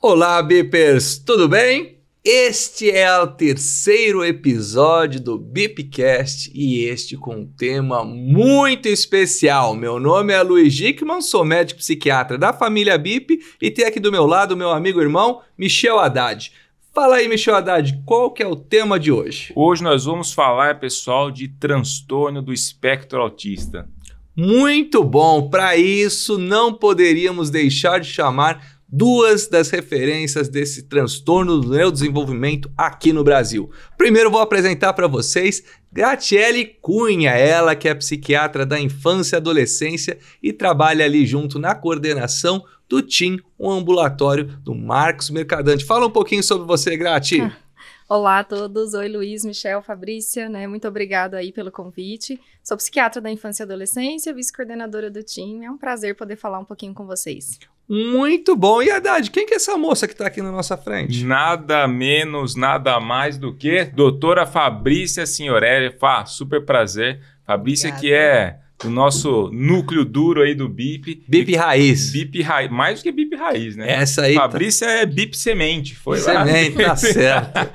Olá, Bipers, tudo bem? Este é o terceiro episódio do Bipcast e este com um tema muito especial. Meu nome é Luiz Dickman, sou médico psiquiatra da família Bip e tem aqui do meu lado meu amigo e irmão Michel Haddad. Fala aí, Michel Haddad, qual que é o tema de hoje? Hoje nós vamos falar, pessoal, de transtorno do espectro autista. Muito bom! Para isso, não poderíamos deixar de chamar duas das referências desse transtorno do neurodesenvolvimento aqui no Brasil. Primeiro vou apresentar para vocês Gatiele Cunha, ela que é psiquiatra da infância e adolescência e trabalha ali junto na coordenação do TIM, um ambulatório do Marcos Mercadante. Fala um pouquinho sobre você, Grati. Olá a todos, oi Luiz, Michel, Fabrícia, né? Muito obrigado aí pelo convite. Sou psiquiatra da infância e adolescência, vice-coordenadora do TIM. É um prazer poder falar um pouquinho com vocês. Muito bom. E Haddad, quem que é essa moça que está aqui na nossa frente? Nada menos, nada mais do que doutora Fabrícia Signorelli. Fá, super prazer. Fabrícia Obrigada. que é o nosso núcleo duro aí do BIP. BIP raiz. BIP raiz, mais do que BIP raiz, né? Essa aí. Tá- Fabrícia tá... é BIP semente, foi semente, lá. Semente, tá certo.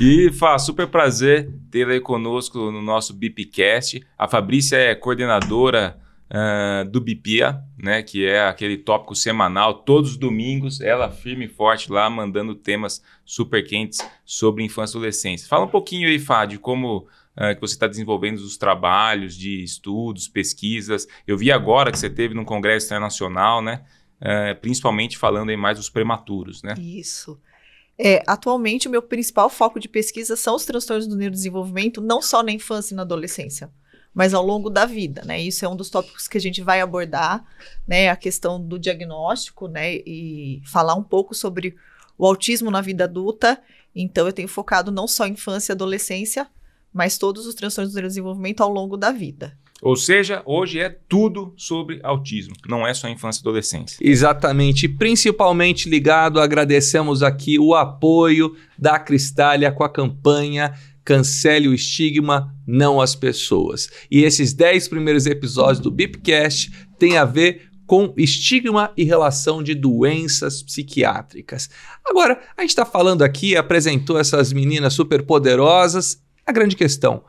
e Fá, super prazer tê-la aí conosco no nosso BIPcast. A Fabrícia é coordenadora uh, do BIPIA, né, que é aquele tópico semanal, todos os domingos, ela firme e forte lá, mandando temas super quentes sobre infância e adolescência. Fala um pouquinho aí, Fábio, de como uh, que você está desenvolvendo os trabalhos de estudos, pesquisas. Eu vi agora que você teve num congresso internacional, né, uh, principalmente falando aí mais dos prematuros, né? Isso. É, atualmente, o meu principal foco de pesquisa são os transtornos do neurodesenvolvimento, não só na infância e na adolescência mas ao longo da vida, né? Isso é um dos tópicos que a gente vai abordar, né? A questão do diagnóstico, né? E falar um pouco sobre o autismo na vida adulta. Então, eu tenho focado não só infância e adolescência, mas todos os transtornos do desenvolvimento ao longo da vida. Ou seja, hoje é tudo sobre autismo, não é só infância e adolescência. Exatamente, principalmente ligado, agradecemos aqui o apoio da Cristália com a campanha cancele o estigma, não as pessoas. E esses 10 primeiros episódios do Bipcast têm a ver com estigma e relação de doenças psiquiátricas. Agora, a gente está falando aqui, apresentou essas meninas super poderosas. A grande questão.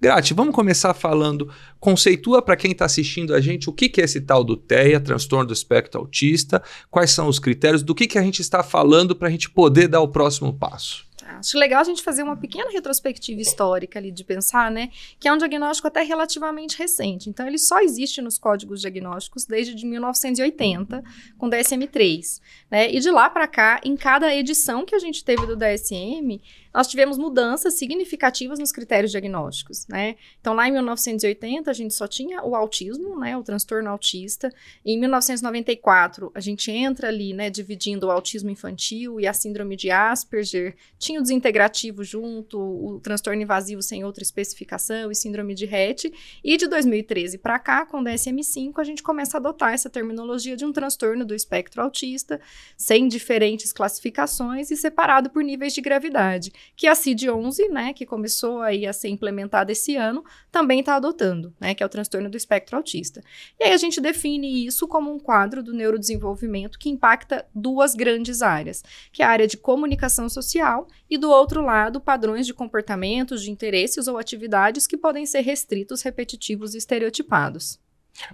Grati, vamos começar falando, conceitua para quem está assistindo a gente o que, que é esse tal do TEA, transtorno do espectro autista, quais são os critérios, do que, que a gente está falando para a gente poder dar o próximo passo. Acho legal a gente fazer uma pequena retrospectiva histórica ali de pensar, né? Que é um diagnóstico até relativamente recente. Então, ele só existe nos códigos diagnósticos desde de 1980, com o DSM-3. Né? E de lá para cá, em cada edição que a gente teve do DSM, nós tivemos mudanças significativas nos critérios diagnósticos, né? Então, lá em 1980, a gente só tinha o autismo, né? O transtorno autista. E em 1994, a gente entra ali, né? Dividindo o autismo infantil e a síndrome de Asperger. Tinha o desintegrativo junto, o transtorno invasivo sem outra especificação e síndrome de Rett. E de 2013 para cá, com o DSM-5, a gente começa a adotar essa terminologia de um transtorno do espectro autista, sem diferentes classificações e separado por níveis de gravidade que a CID 11, né, que começou aí a ser implementada esse ano, também está adotando, né, que é o transtorno do espectro autista. E aí a gente define isso como um quadro do neurodesenvolvimento que impacta duas grandes áreas, que é a área de comunicação social e do outro lado, padrões de comportamentos, de interesses ou atividades que podem ser restritos, repetitivos e estereotipados.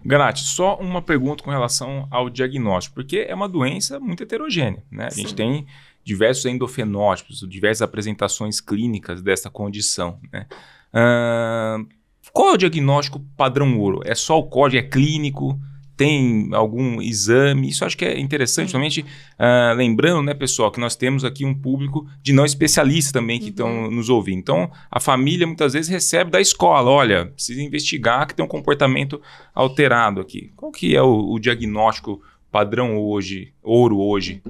Galate, só uma pergunta com relação ao diagnóstico, porque é uma doença muito heterogênea, né? A gente tem diversos endofenótipos, diversas apresentações clínicas dessa condição. Né? Uh, qual é o diagnóstico padrão ouro? É só o código? É clínico? Tem algum exame? Isso acho que é interessante, somente uh, lembrando, né, pessoal, que nós temos aqui um público de não especialistas também que estão uhum. nos ouvindo. Então, a família muitas vezes recebe da escola, olha, precisa investigar que tem um comportamento alterado aqui. Qual que é o, o diagnóstico padrão hoje, ouro hoje?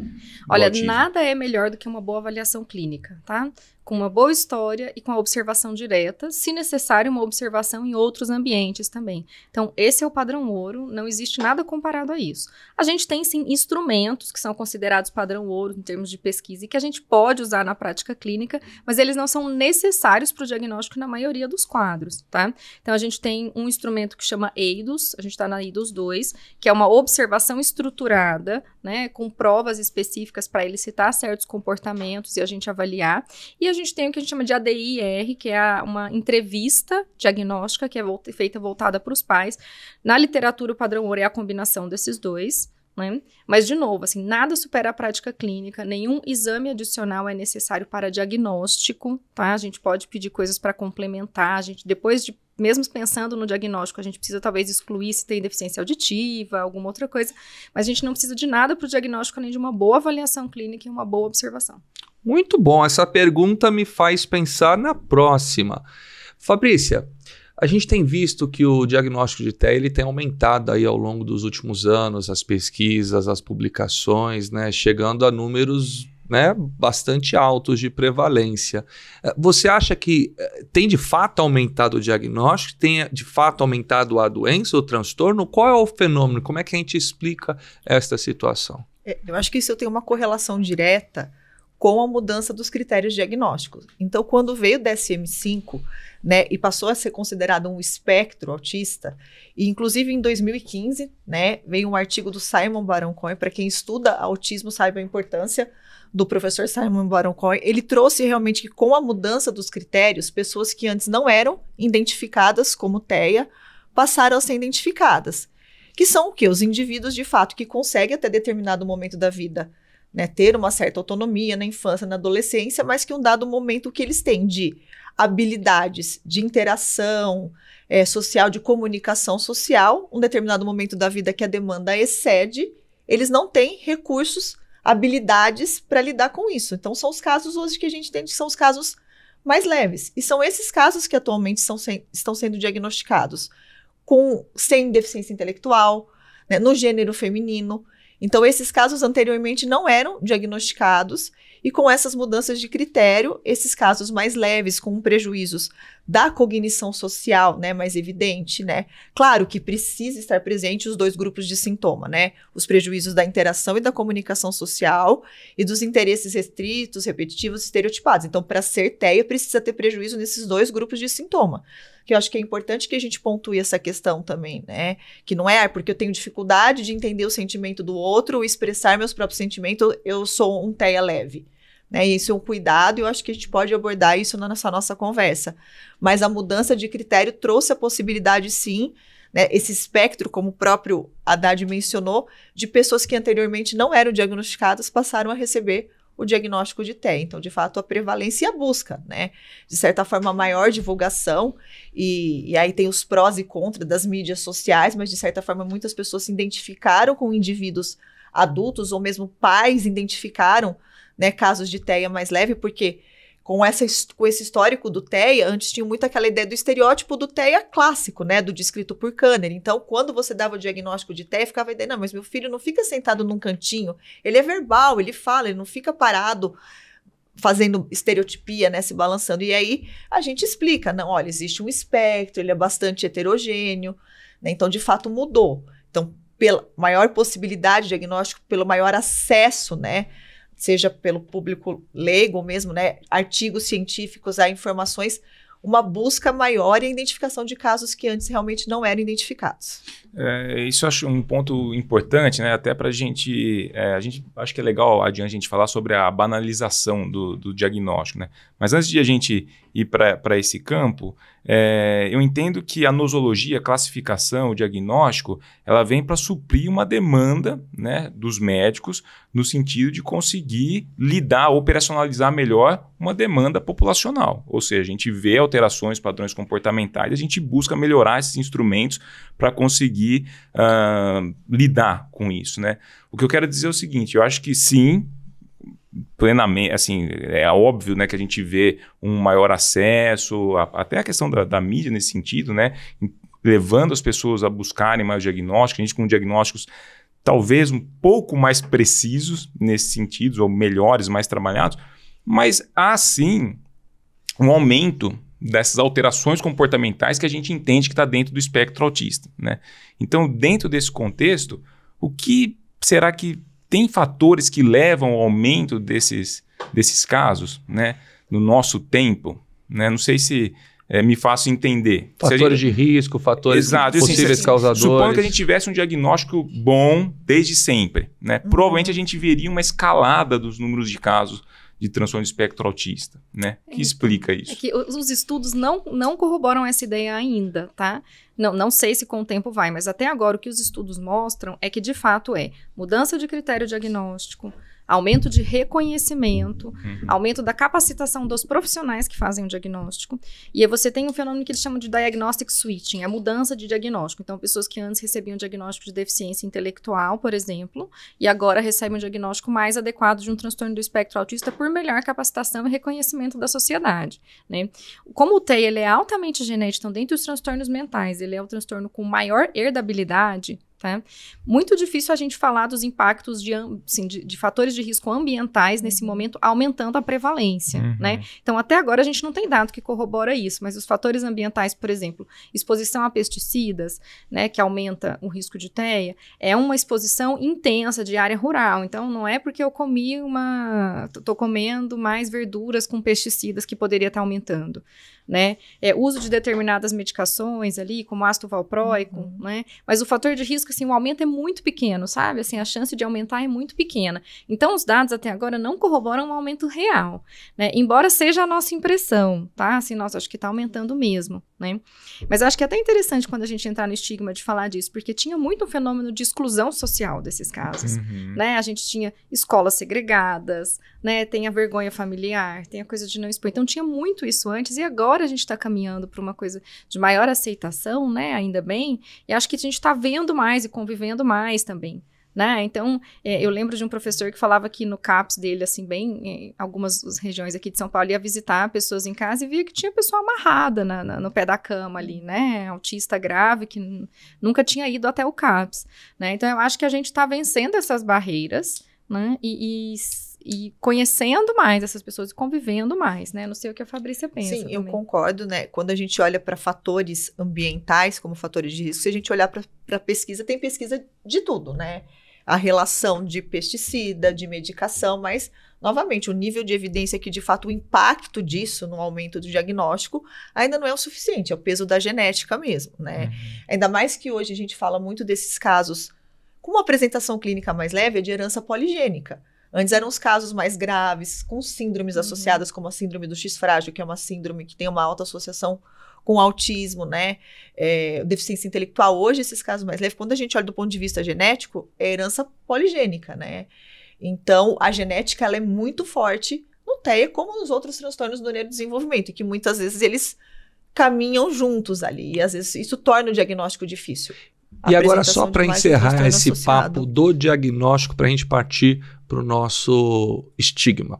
Olha, nada é melhor do que uma boa avaliação clínica, tá? com uma boa história e com a observação direta, se necessário, uma observação em outros ambientes também. Então, esse é o padrão ouro, não existe nada comparado a isso. A gente tem, sim, instrumentos que são considerados padrão ouro em termos de pesquisa e que a gente pode usar na prática clínica, mas eles não são necessários para o diagnóstico na maioria dos quadros, tá? Então, a gente tem um instrumento que chama EIDOS, a gente está na EIDOS 2, que é uma observação estruturada, né, com provas específicas para elicitar certos comportamentos e a gente avaliar. E a a gente tem o que a gente chama de ADIR, que é uma entrevista diagnóstica que é volta, feita voltada para os pais. Na literatura, o padrão ouro é a combinação desses dois. Né? Mas, de novo, assim, nada supera a prática clínica, nenhum exame adicional é necessário para diagnóstico, tá? A gente pode pedir coisas para complementar, a gente, depois de, mesmo pensando no diagnóstico, a gente precisa talvez excluir se tem deficiência auditiva, alguma outra coisa, mas a gente não precisa de nada para o diagnóstico, nem de uma boa avaliação clínica e uma boa observação. Muito bom. Essa pergunta me faz pensar na próxima. Fabrícia, a gente tem visto que o diagnóstico de TEA ele tem aumentado aí ao longo dos últimos anos, as pesquisas, as publicações, né, chegando a números né, bastante altos de prevalência. Eh, você acha que eh, tem de fato aumentado o diagnóstico? Tem eh, de fato aumentado a doença, o transtorno? Qual é o fenômeno? Como é que a gente explica esta situação? É, eu acho que isso tem uma correlação direta com a mudança dos critérios diagnósticos. Então, quando veio o DSM-5, né, e passou a ser considerado um espectro autista, e inclusive em 2015, né, veio um artigo do Simon Baron Cohen, para quem estuda autismo sabe a importância do professor Simon Baron Cohen, ele trouxe realmente que com a mudança dos critérios, pessoas que antes não eram identificadas como TEA passaram a ser identificadas, que são o que os indivíduos de fato que conseguem até determinado momento da vida né, ter uma certa autonomia na infância, na adolescência, mas que um dado momento que eles têm de habilidades de interação é, social, de comunicação social, um determinado momento da vida que a demanda excede, eles não têm recursos, habilidades para lidar com isso. Então, são os casos hoje que a gente tem, são os casos mais leves. E são esses casos que atualmente estão sendo diagnosticados com sem deficiência intelectual, né, no gênero feminino. Então, esses casos anteriormente não eram diagnosticados, e com essas mudanças de critério, esses casos mais leves, com prejuízos da cognição social, né, mais evidente, né? Claro que precisa estar presente os dois grupos de sintoma, né? Os prejuízos da interação e da comunicação social e dos interesses restritos, repetitivos, estereotipados. Então, para ser TEA, precisa ter prejuízo nesses dois grupos de sintoma que eu acho que é importante que a gente pontue essa questão também, né? Que não é ah, porque eu tenho dificuldade de entender o sentimento do outro, expressar meus próprios sentimentos, eu sou um teia leve. Né? E isso é um cuidado, e eu acho que a gente pode abordar isso nessa nossa conversa. Mas a mudança de critério trouxe a possibilidade, sim, né, esse espectro, como o próprio Haddad mencionou, de pessoas que anteriormente não eram diagnosticadas passaram a receber o diagnóstico de TEA. Então, de fato, a prevalência e a busca, né? De certa forma, maior divulgação, e, e aí tem os prós e contras das mídias sociais, mas de certa forma, muitas pessoas se identificaram com indivíduos adultos ou mesmo pais identificaram né, casos de TEA mais leve, porque com, essa, com esse histórico do TEA, antes tinha muito aquela ideia do estereótipo do TEA clássico, né? Do descrito por Kanner. Então, quando você dava o diagnóstico de TEA, ficava a ideia, não, mas meu filho não fica sentado num cantinho. Ele é verbal, ele fala, ele não fica parado fazendo estereotipia, né, se balançando. E aí a gente explica, não, olha, existe um espectro, ele é bastante heterogêneo, né? Então, de fato, mudou. Então, pela maior possibilidade de diagnóstico, pelo maior acesso, né, seja pelo público leigo mesmo, né, artigos científicos, há informações, uma busca maior e a identificação de casos que antes realmente não eram identificados. É, isso eu acho um ponto importante, né, até para a gente, é, a gente acho que é legal adiante a gente falar sobre a banalização do, do diagnóstico, né, mas antes de a gente ir para esse campo, é, eu entendo que a nosologia, a classificação, o diagnóstico, ela vem para suprir uma demanda né, dos médicos no sentido de conseguir lidar, operacionalizar melhor uma demanda populacional. Ou seja, a gente vê alterações, padrões comportamentais, a gente busca melhorar esses instrumentos para conseguir uh, lidar com isso. Né? O que eu quero dizer é o seguinte: eu acho que sim, plenamente, assim, é óbvio, né, que a gente vê um maior acesso, a, até a questão da, da, mídia nesse sentido, né, levando as pessoas a buscarem mais diagnóstico, a gente com diagnósticos talvez um pouco mais precisos nesse sentido, ou melhores, mais trabalhados, mas há sim um aumento dessas alterações comportamentais que a gente entende que está dentro do espectro autista, né? Então, dentro desse contexto, o que será que tem fatores que levam ao aumento desses, desses casos, né? No nosso tempo, né? Não sei se é, me faço entender. Fatores gente... de risco, fatores Exato, assim, possíveis assim, causadores. Supondo que a gente tivesse um diagnóstico bom desde sempre, né? Uhum. Provavelmente a gente veria uma escalada dos números de casos de transtorno de espectro autista, né? É, que explica isso. É que os estudos não, não corroboram essa ideia ainda, tá? Não, não sei se com o tempo vai, mas até agora o que os estudos mostram é que de fato é mudança de critério diagnóstico, aumento de reconhecimento, uhum. aumento da capacitação dos profissionais que fazem o diagnóstico. E aí você tem um fenômeno que eles chamam de diagnostic switching, a é mudança de diagnóstico. Então, pessoas que antes recebiam diagnóstico de deficiência intelectual, por exemplo, e agora recebem um diagnóstico mais adequado de um transtorno do espectro autista por melhor capacitação e reconhecimento da sociedade. Né? Como o TEI ele é altamente genético, então, dentre os transtornos mentais, ele é o transtorno com maior herdabilidade Tá? Muito difícil a gente falar dos impactos de, assim, de, de fatores de risco ambientais nesse uhum. momento, aumentando a prevalência. Uhum. Né? Então, até agora a gente não tem dado que corrobora isso, mas os fatores ambientais, por exemplo, exposição a pesticidas, né, que aumenta o risco de teia, é uma exposição intensa de área rural. Então, não é porque eu comi uma. estou comendo mais verduras com pesticidas que poderia estar tá aumentando né? É, uso de determinadas medicações ali, como ácido valproico, uhum. né? Mas o fator de risco, assim, o aumento é muito pequeno, sabe? Assim, a chance de aumentar é muito pequena. Então, os dados até agora não corroboram um aumento real, né? Embora seja a nossa impressão, tá? Assim, nossa, acho que tá aumentando mesmo, né? Mas acho que é até interessante quando a gente entrar no estigma de falar disso, porque tinha muito um fenômeno de exclusão social desses casos, uhum. né? A gente tinha escolas segregadas, né? Tem a vergonha familiar, tem a coisa de não expor. Então, tinha muito isso antes e agora agora a gente está caminhando para uma coisa de maior aceitação, né? Ainda bem. E acho que a gente está vendo mais e convivendo mais também. Né? Então, é, eu lembro de um professor que falava que no CAPS dele, assim, bem, é, algumas regiões aqui de São Paulo, ia visitar pessoas em casa e via que tinha pessoa amarrada na, na, no pé da cama ali, né? Autista grave que nunca tinha ido até o CAPS, né? Então, eu acho que a gente está vencendo essas barreiras, né? E, e e conhecendo mais essas pessoas e convivendo mais, né? Não sei o que a Fabrícia pensa. Sim, também. eu concordo, né? Quando a gente olha para fatores ambientais como fatores de risco, se a gente olhar para pesquisa, tem pesquisa de tudo, né? A relação de pesticida, de medicação, mas novamente, o nível de evidência que de fato o impacto disso no aumento do diagnóstico ainda não é o suficiente, é o peso da genética mesmo, né? Uhum. Ainda mais que hoje a gente fala muito desses casos com uma apresentação clínica mais leve é de herança poligênica. Antes eram os casos mais graves, com síndromes uhum. associadas, como a síndrome do X frágil, que é uma síndrome que tem uma alta associação com autismo, né? É, deficiência intelectual. Hoje, esses casos mais leves, quando a gente olha do ponto de vista genético, é herança poligênica, né? Então, a genética ela é muito forte no TEA, como nos outros transtornos do neurodesenvolvimento, e que muitas vezes eles caminham juntos ali. E às vezes isso torna o diagnóstico difícil. E agora, só para encerrar esse associado. papo do diagnóstico, para a gente partir para o nosso estigma.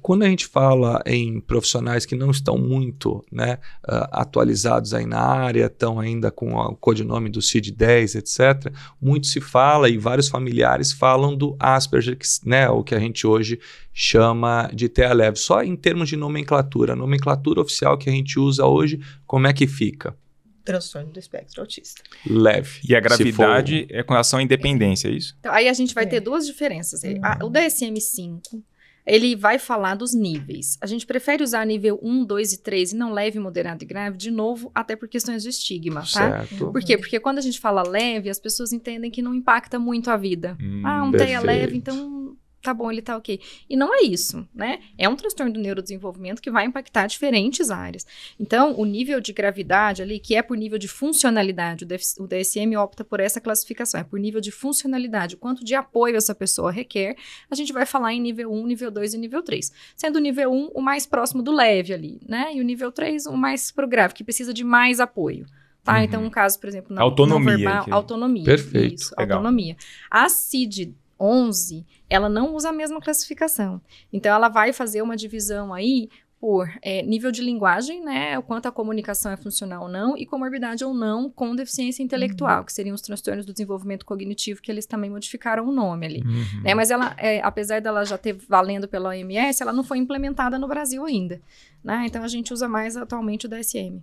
Quando a gente fala em profissionais que não estão muito né, ah, atualizados aí na área, estão ainda com o codinome do CID-10, etc., muito se fala e vários familiares falam do Asperger, que, né, o que a gente hoje chama de TEA leve. Só em termos de nomenclatura, a nomenclatura oficial que a gente usa hoje, como é que fica? transtorno do espectro autista. Leve. E a gravidade for... é com relação à independência, é isso? Então, aí a gente vai é. ter duas diferenças. Uhum. A, o DSM-5, ele vai falar dos níveis. A gente prefere usar nível 1, 2 e 3 e não leve, moderado e grave, de novo, até por questões de estigma, tá? Certo. Por quê? Porque quando a gente fala leve, as pessoas entendem que não impacta muito a vida. Hum, ah, um TEA é leve, então tá bom, ele tá ok. E não é isso, né? É um transtorno do neurodesenvolvimento que vai impactar diferentes áreas. Então, o nível de gravidade ali, que é por nível de funcionalidade, o DSM opta por essa classificação, é por nível de funcionalidade, quanto de apoio essa pessoa requer, a gente vai falar em nível 1, nível 2 e nível 3. Sendo o nível 1 o mais próximo do leve ali, né? E o nível 3 o mais pro grave, que precisa de mais apoio. Tá? Então, uhum. Então, um caso, por exemplo, autonomia, não verbal, que... autonomia. Perfeito. Isso, autonomia. A CID 11, ela não usa a mesma classificação. Então, ela vai fazer uma divisão aí por é, nível de linguagem, né, o quanto a comunicação é funcional ou não, e comorbidade ou não com deficiência intelectual, uhum. que seriam os transtornos do desenvolvimento cognitivo, que eles também modificaram o nome ali. Uhum. Né, mas ela, é, apesar dela já ter valendo pela OMS, ela não foi implementada no Brasil ainda. Né? Então a gente usa mais atualmente o DSM.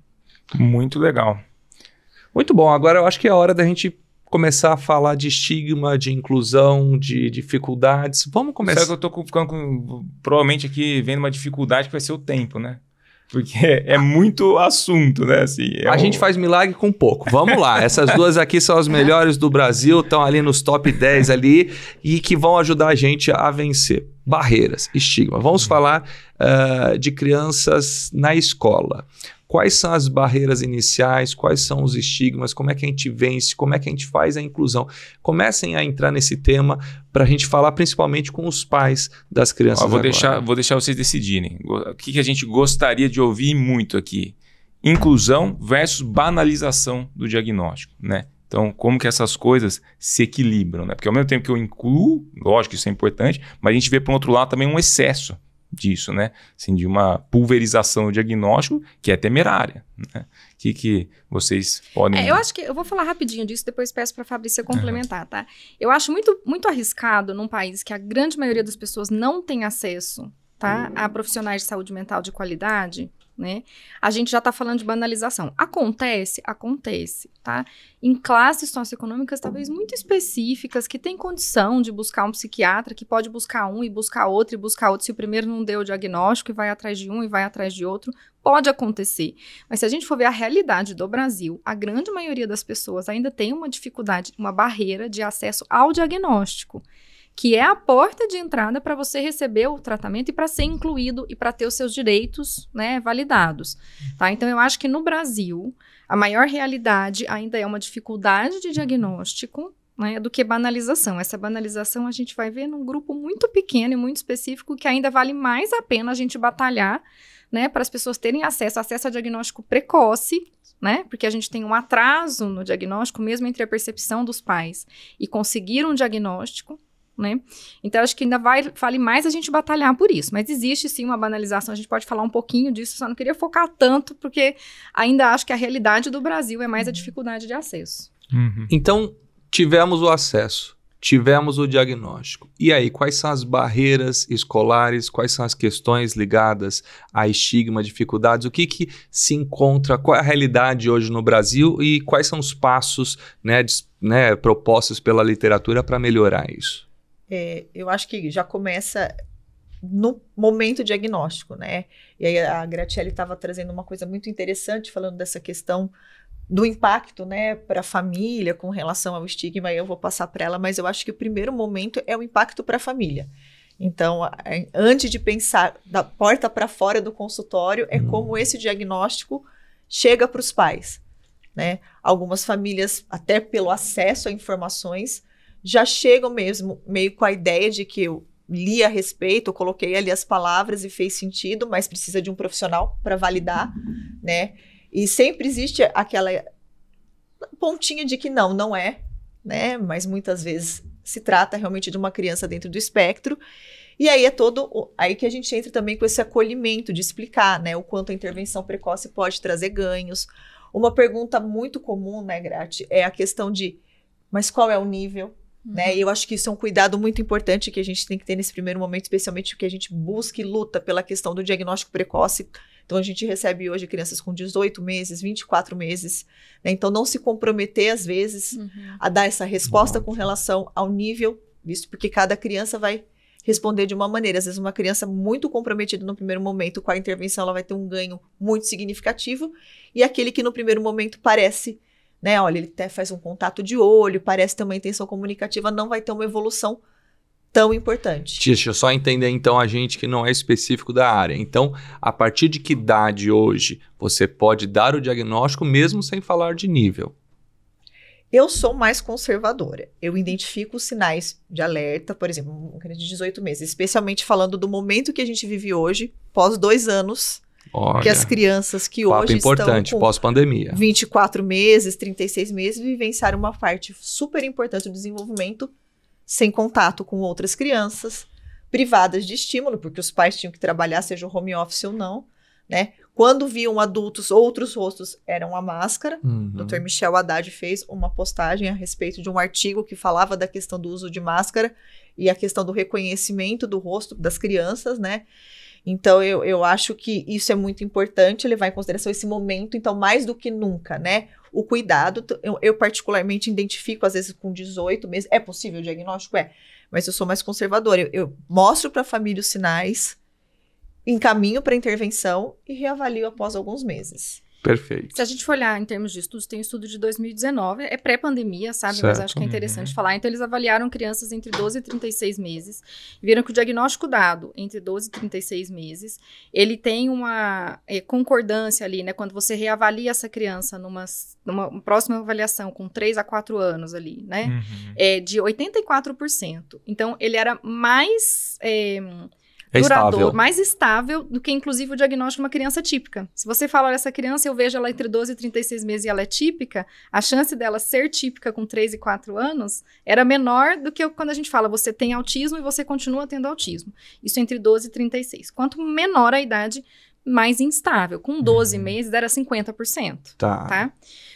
Muito legal. Muito bom. Agora eu acho que é a hora da gente começar a falar de estigma, de inclusão, de dificuldades. Vamos começar. Será que eu estou ficando com, provavelmente aqui vendo uma dificuldade que vai ser o tempo, né? Porque é muito assunto, né? Assim, é a um... gente faz milagre com pouco. Vamos lá. Essas duas aqui são as melhores do Brasil, estão ali nos top 10 ali e que vão ajudar a gente a vencer. Barreiras, estigma. Vamos uhum. falar uh, de crianças na escola. Quais são as barreiras iniciais? Quais são os estigmas? Como é que a gente vence? Como é que a gente faz a inclusão? Comecem a entrar nesse tema para a gente falar principalmente com os pais das crianças. Ó, vou, agora. Deixar, vou deixar vocês decidirem. O que, que a gente gostaria de ouvir muito aqui? Inclusão versus banalização do diagnóstico, né? Então, como que essas coisas se equilibram, né? Porque ao mesmo tempo que eu incluo, lógico, isso é importante, mas a gente vê, por outro lado, também um excesso disso, né? Assim, de uma pulverização do diagnóstico que é temerária. Né? Que, que vocês podem. É, eu acho que eu vou falar rapidinho disso, depois peço para a Fabrícia complementar, uhum. tá? Eu acho muito, muito arriscado num país que a grande maioria das pessoas não tem acesso tá, uhum. a profissionais de saúde mental de qualidade né? A gente já está falando de banalização. Acontece? Acontece, tá? Em classes socioeconômicas talvez muito específicas, que tem condição de buscar um psiquiatra, que pode buscar um e buscar outro e buscar outro. Se o primeiro não deu o diagnóstico e vai atrás de um e vai atrás de outro, pode acontecer. Mas se a gente for ver a realidade do Brasil, a grande maioria das pessoas ainda tem uma dificuldade, uma barreira de acesso ao diagnóstico que é a porta de entrada para você receber o tratamento e para ser incluído e para ter os seus direitos né, validados. Tá? Então, eu acho que no Brasil, a maior realidade ainda é uma dificuldade de diagnóstico né, do que banalização. Essa banalização a gente vai ver num grupo muito pequeno e muito específico que ainda vale mais a pena a gente batalhar, né, para as pessoas terem acesso, acesso a diagnóstico precoce, né, porque a gente tem um atraso no diagnóstico mesmo entre a percepção dos pais e conseguir um diagnóstico, né? Então, acho que ainda vai, vale mais a gente batalhar por isso. Mas existe sim uma banalização, a gente pode falar um pouquinho disso, só não queria focar tanto, porque ainda acho que a realidade do Brasil é mais a dificuldade de acesso. Uhum. Então, tivemos o acesso, tivemos o diagnóstico. E aí, quais são as barreiras escolares, quais são as questões ligadas a estigma, dificuldades, o que, que se encontra, qual é a realidade hoje no Brasil e quais são os passos né, de, né, propostos pela literatura para melhorar isso? é, eu acho que já começa no momento diagnóstico, né? E aí a Gratielli estava trazendo uma coisa muito interessante, falando dessa questão do impacto, né, para a família com relação ao estigma, E eu vou passar para ela, mas eu acho que o primeiro momento é o impacto para a família. Então, antes de pensar da porta para fora do consultório, é hum. como esse diagnóstico chega para os pais. Né? Algumas famílias, até pelo acesso a informações, já chegam mesmo meio com a ideia de que eu li a respeito, eu coloquei ali as palavras e fez sentido, mas precisa de um profissional para validar, né? E sempre existe aquela pontinha de que não, não é, né? Mas muitas vezes se trata realmente de uma criança dentro do espectro. E aí é todo aí que a gente entra também com esse acolhimento de explicar, né, o quanto a intervenção precoce pode trazer ganhos. Uma pergunta muito comum, né, Grati, é a questão de mas qual é o nível? Né? Uhum. Né? E eu acho que isso é um cuidado muito importante que a gente tem que ter nesse primeiro momento, especialmente porque a gente busca e luta pela questão do diagnóstico precoce. Então, a gente recebe hoje crianças com 18 meses, 24 meses. Né? Então, não se comprometer, às vezes, uhum. a dar essa resposta com relação ao nível, visto porque cada criança vai responder de uma maneira. Às vezes, uma criança muito comprometida no primeiro momento com a intervenção, ela vai ter um ganho muito significativo, e aquele que no primeiro momento parece né? Olha, ele até faz um contato de olho, parece ter uma intenção comunicativa, não vai ter uma evolução tão importante. Deixa eu só entender então a gente que não é específico da área. Então, a partir de que idade hoje você pode dar o diagnóstico mesmo sem falar de nível? Eu sou mais conservadora. Eu identifico os sinais de alerta, por exemplo, um criança de 18 meses, especialmente falando do momento que a gente vive hoje, pós dois anos Olha, que as crianças que hoje importante, estão pós-pandemia. 24 meses, 36 meses, vivenciaram uma parte super importante do desenvolvimento sem contato com outras crianças, privadas de estímulo, porque os pais tinham que trabalhar, seja o home office ou não, né? Quando viam adultos, outros rostos eram a máscara. Uhum. O Dr. Michel Haddad fez uma postagem a respeito de um artigo que falava da questão do uso de máscara e a questão do reconhecimento do rosto das crianças, né? Então, eu, eu acho que isso é muito importante levar em consideração esse momento, então, mais do que nunca, né? O cuidado, eu, eu particularmente identifico, às vezes, com 18 meses. É possível o diagnóstico? É. Mas eu sou mais conservadora. Eu, eu mostro para a família os sinais, encaminho para intervenção e reavalio após alguns meses. Perfeito. Se a gente for olhar em termos de estudos, tem um estudo de 2019, é pré-pandemia, sabe? Certo. Mas acho que é interessante uhum. falar. Então, eles avaliaram crianças entre 12 e 36 meses, viram que o diagnóstico dado entre 12 e 36 meses, ele tem uma é, concordância ali, né? Quando você reavalia essa criança numa, numa próxima avaliação com 3 a 4 anos ali, né? Uhum. É de 84%. Então, ele era mais... É, é duradouro, estável. mais estável do que, inclusive, o diagnóstico de uma criança típica. Se você falar essa criança, eu vejo ela entre 12 e 36 meses e ela é típica, a chance dela ser típica com 3 e 4 anos era menor do que quando a gente fala você tem autismo e você continua tendo autismo. Isso entre 12 e 36. Quanto menor a idade, mais instável. Com 12 uhum. meses era 50%. Tá. tá.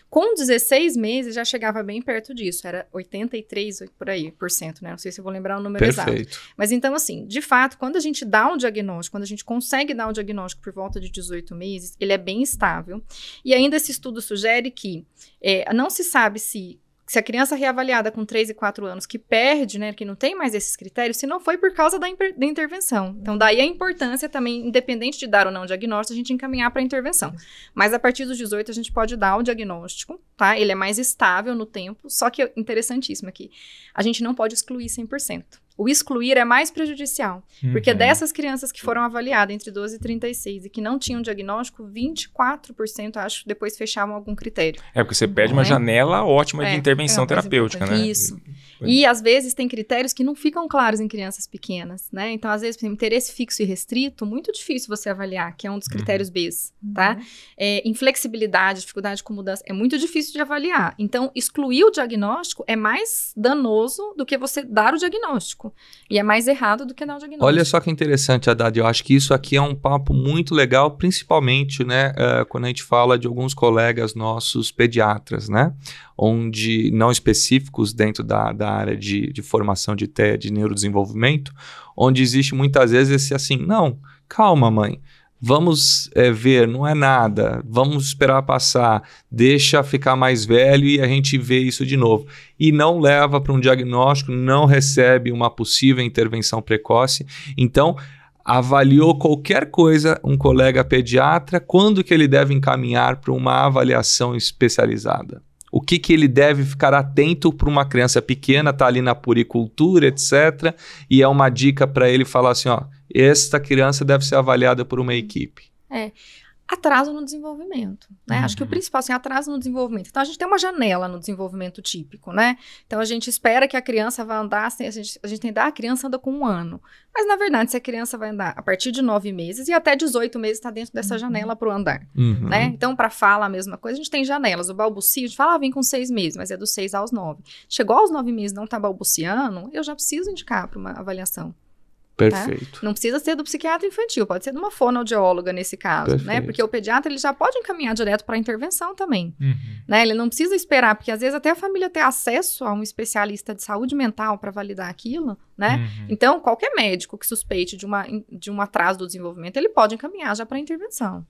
Com 16 meses já chegava bem perto disso, era 83 por aí por cento, né? Não sei se eu vou lembrar o número Perfeito. exato. Mas então assim, de fato, quando a gente dá um diagnóstico, quando a gente consegue dar um diagnóstico por volta de 18 meses, ele é bem estável. E ainda esse estudo sugere que é, não se sabe se se a criança reavaliada com 3 e 4 anos que perde, né, que não tem mais esses critérios, se não foi por causa da, da intervenção. Então, daí a importância também, independente de dar ou não o diagnóstico, a gente encaminhar para a intervenção. Mas a partir dos 18, a gente pode dar o diagnóstico, tá? Ele é mais estável no tempo, só que, é interessantíssimo aqui, a gente não pode excluir 100%. O excluir é mais prejudicial, é uhum. porque dessas crianças que foram avaliadas entre 12 e 36 e que não tinham diagnóstico, 24%, acho, depois fechavam algum critério. É, porque você pede não uma é? janela ótima é, de intervenção é terapêutica, né? Isso. E, e é. às vezes tem critérios que não ficam claros em crianças pequenas, né? Então, às vezes, por exemplo, interesse fixo e restrito, muito difícil você avaliar, que é um dos uhum. critérios uhum. Bs, tá? É, inflexibilidade, dificuldade com mudança, é muito difícil de avaliar. Então, excluir o diagnóstico é mais danoso do que você dar o diagnóstico diagnóstico. E é mais errado do que não diagnosticar. diagnóstico. Olha só que interessante, Haddad. Eu acho que isso aqui é um papo muito legal, principalmente né, uh, quando a gente fala de alguns colegas nossos pediatras, né? Onde, não específicos dentro da, da área de, de formação de TED, de neurodesenvolvimento, onde existe muitas vezes esse assim, não, calma, mãe vamos é, ver, não é nada, vamos esperar passar, deixa ficar mais velho e a gente vê isso de novo. E não leva para um diagnóstico, não recebe uma possível intervenção precoce. Então, avaliou qualquer coisa um colega pediatra, quando que ele deve encaminhar para uma avaliação especializada? o que, que ele deve ficar atento para uma criança pequena, está ali na puricultura, etc. E é uma dica para ele falar assim: ó, esta criança deve ser avaliada por uma equipe. É atraso no desenvolvimento, né? Uhum. Acho que o uhum. principal, assim, atraso no desenvolvimento. Então, a gente tem uma janela no desenvolvimento típico, né? Então, a gente espera que a criança vá andar, assim, a gente, a gente tem a criança anda com um ano. Mas, na verdade, se a criança vai andar a partir de nove meses e até 18 meses está dentro dessa uhum. janela para o andar, uhum. né? Então, para fala, a mesma coisa, a gente tem janelas. O balbucio, a gente fala, ah, vem com seis meses, mas é dos seis aos nove. Chegou aos nove meses, não está balbuciando, eu já preciso indicar para uma avaliação Tá? Perfeito. Tá? Não precisa ser do psiquiatra infantil, pode ser de uma fonoaudióloga nesse caso, né? Perfeito. né? Porque o pediatra ele já pode encaminhar direto para a intervenção também, uhum. né? Ele não precisa esperar, porque às vezes até a família ter acesso a um especialista de saúde mental para validar aquilo, né? Uhum. Então, qualquer médico que suspeite de, uma, de um atraso do desenvolvimento, ele pode encaminhar já para a intervenção.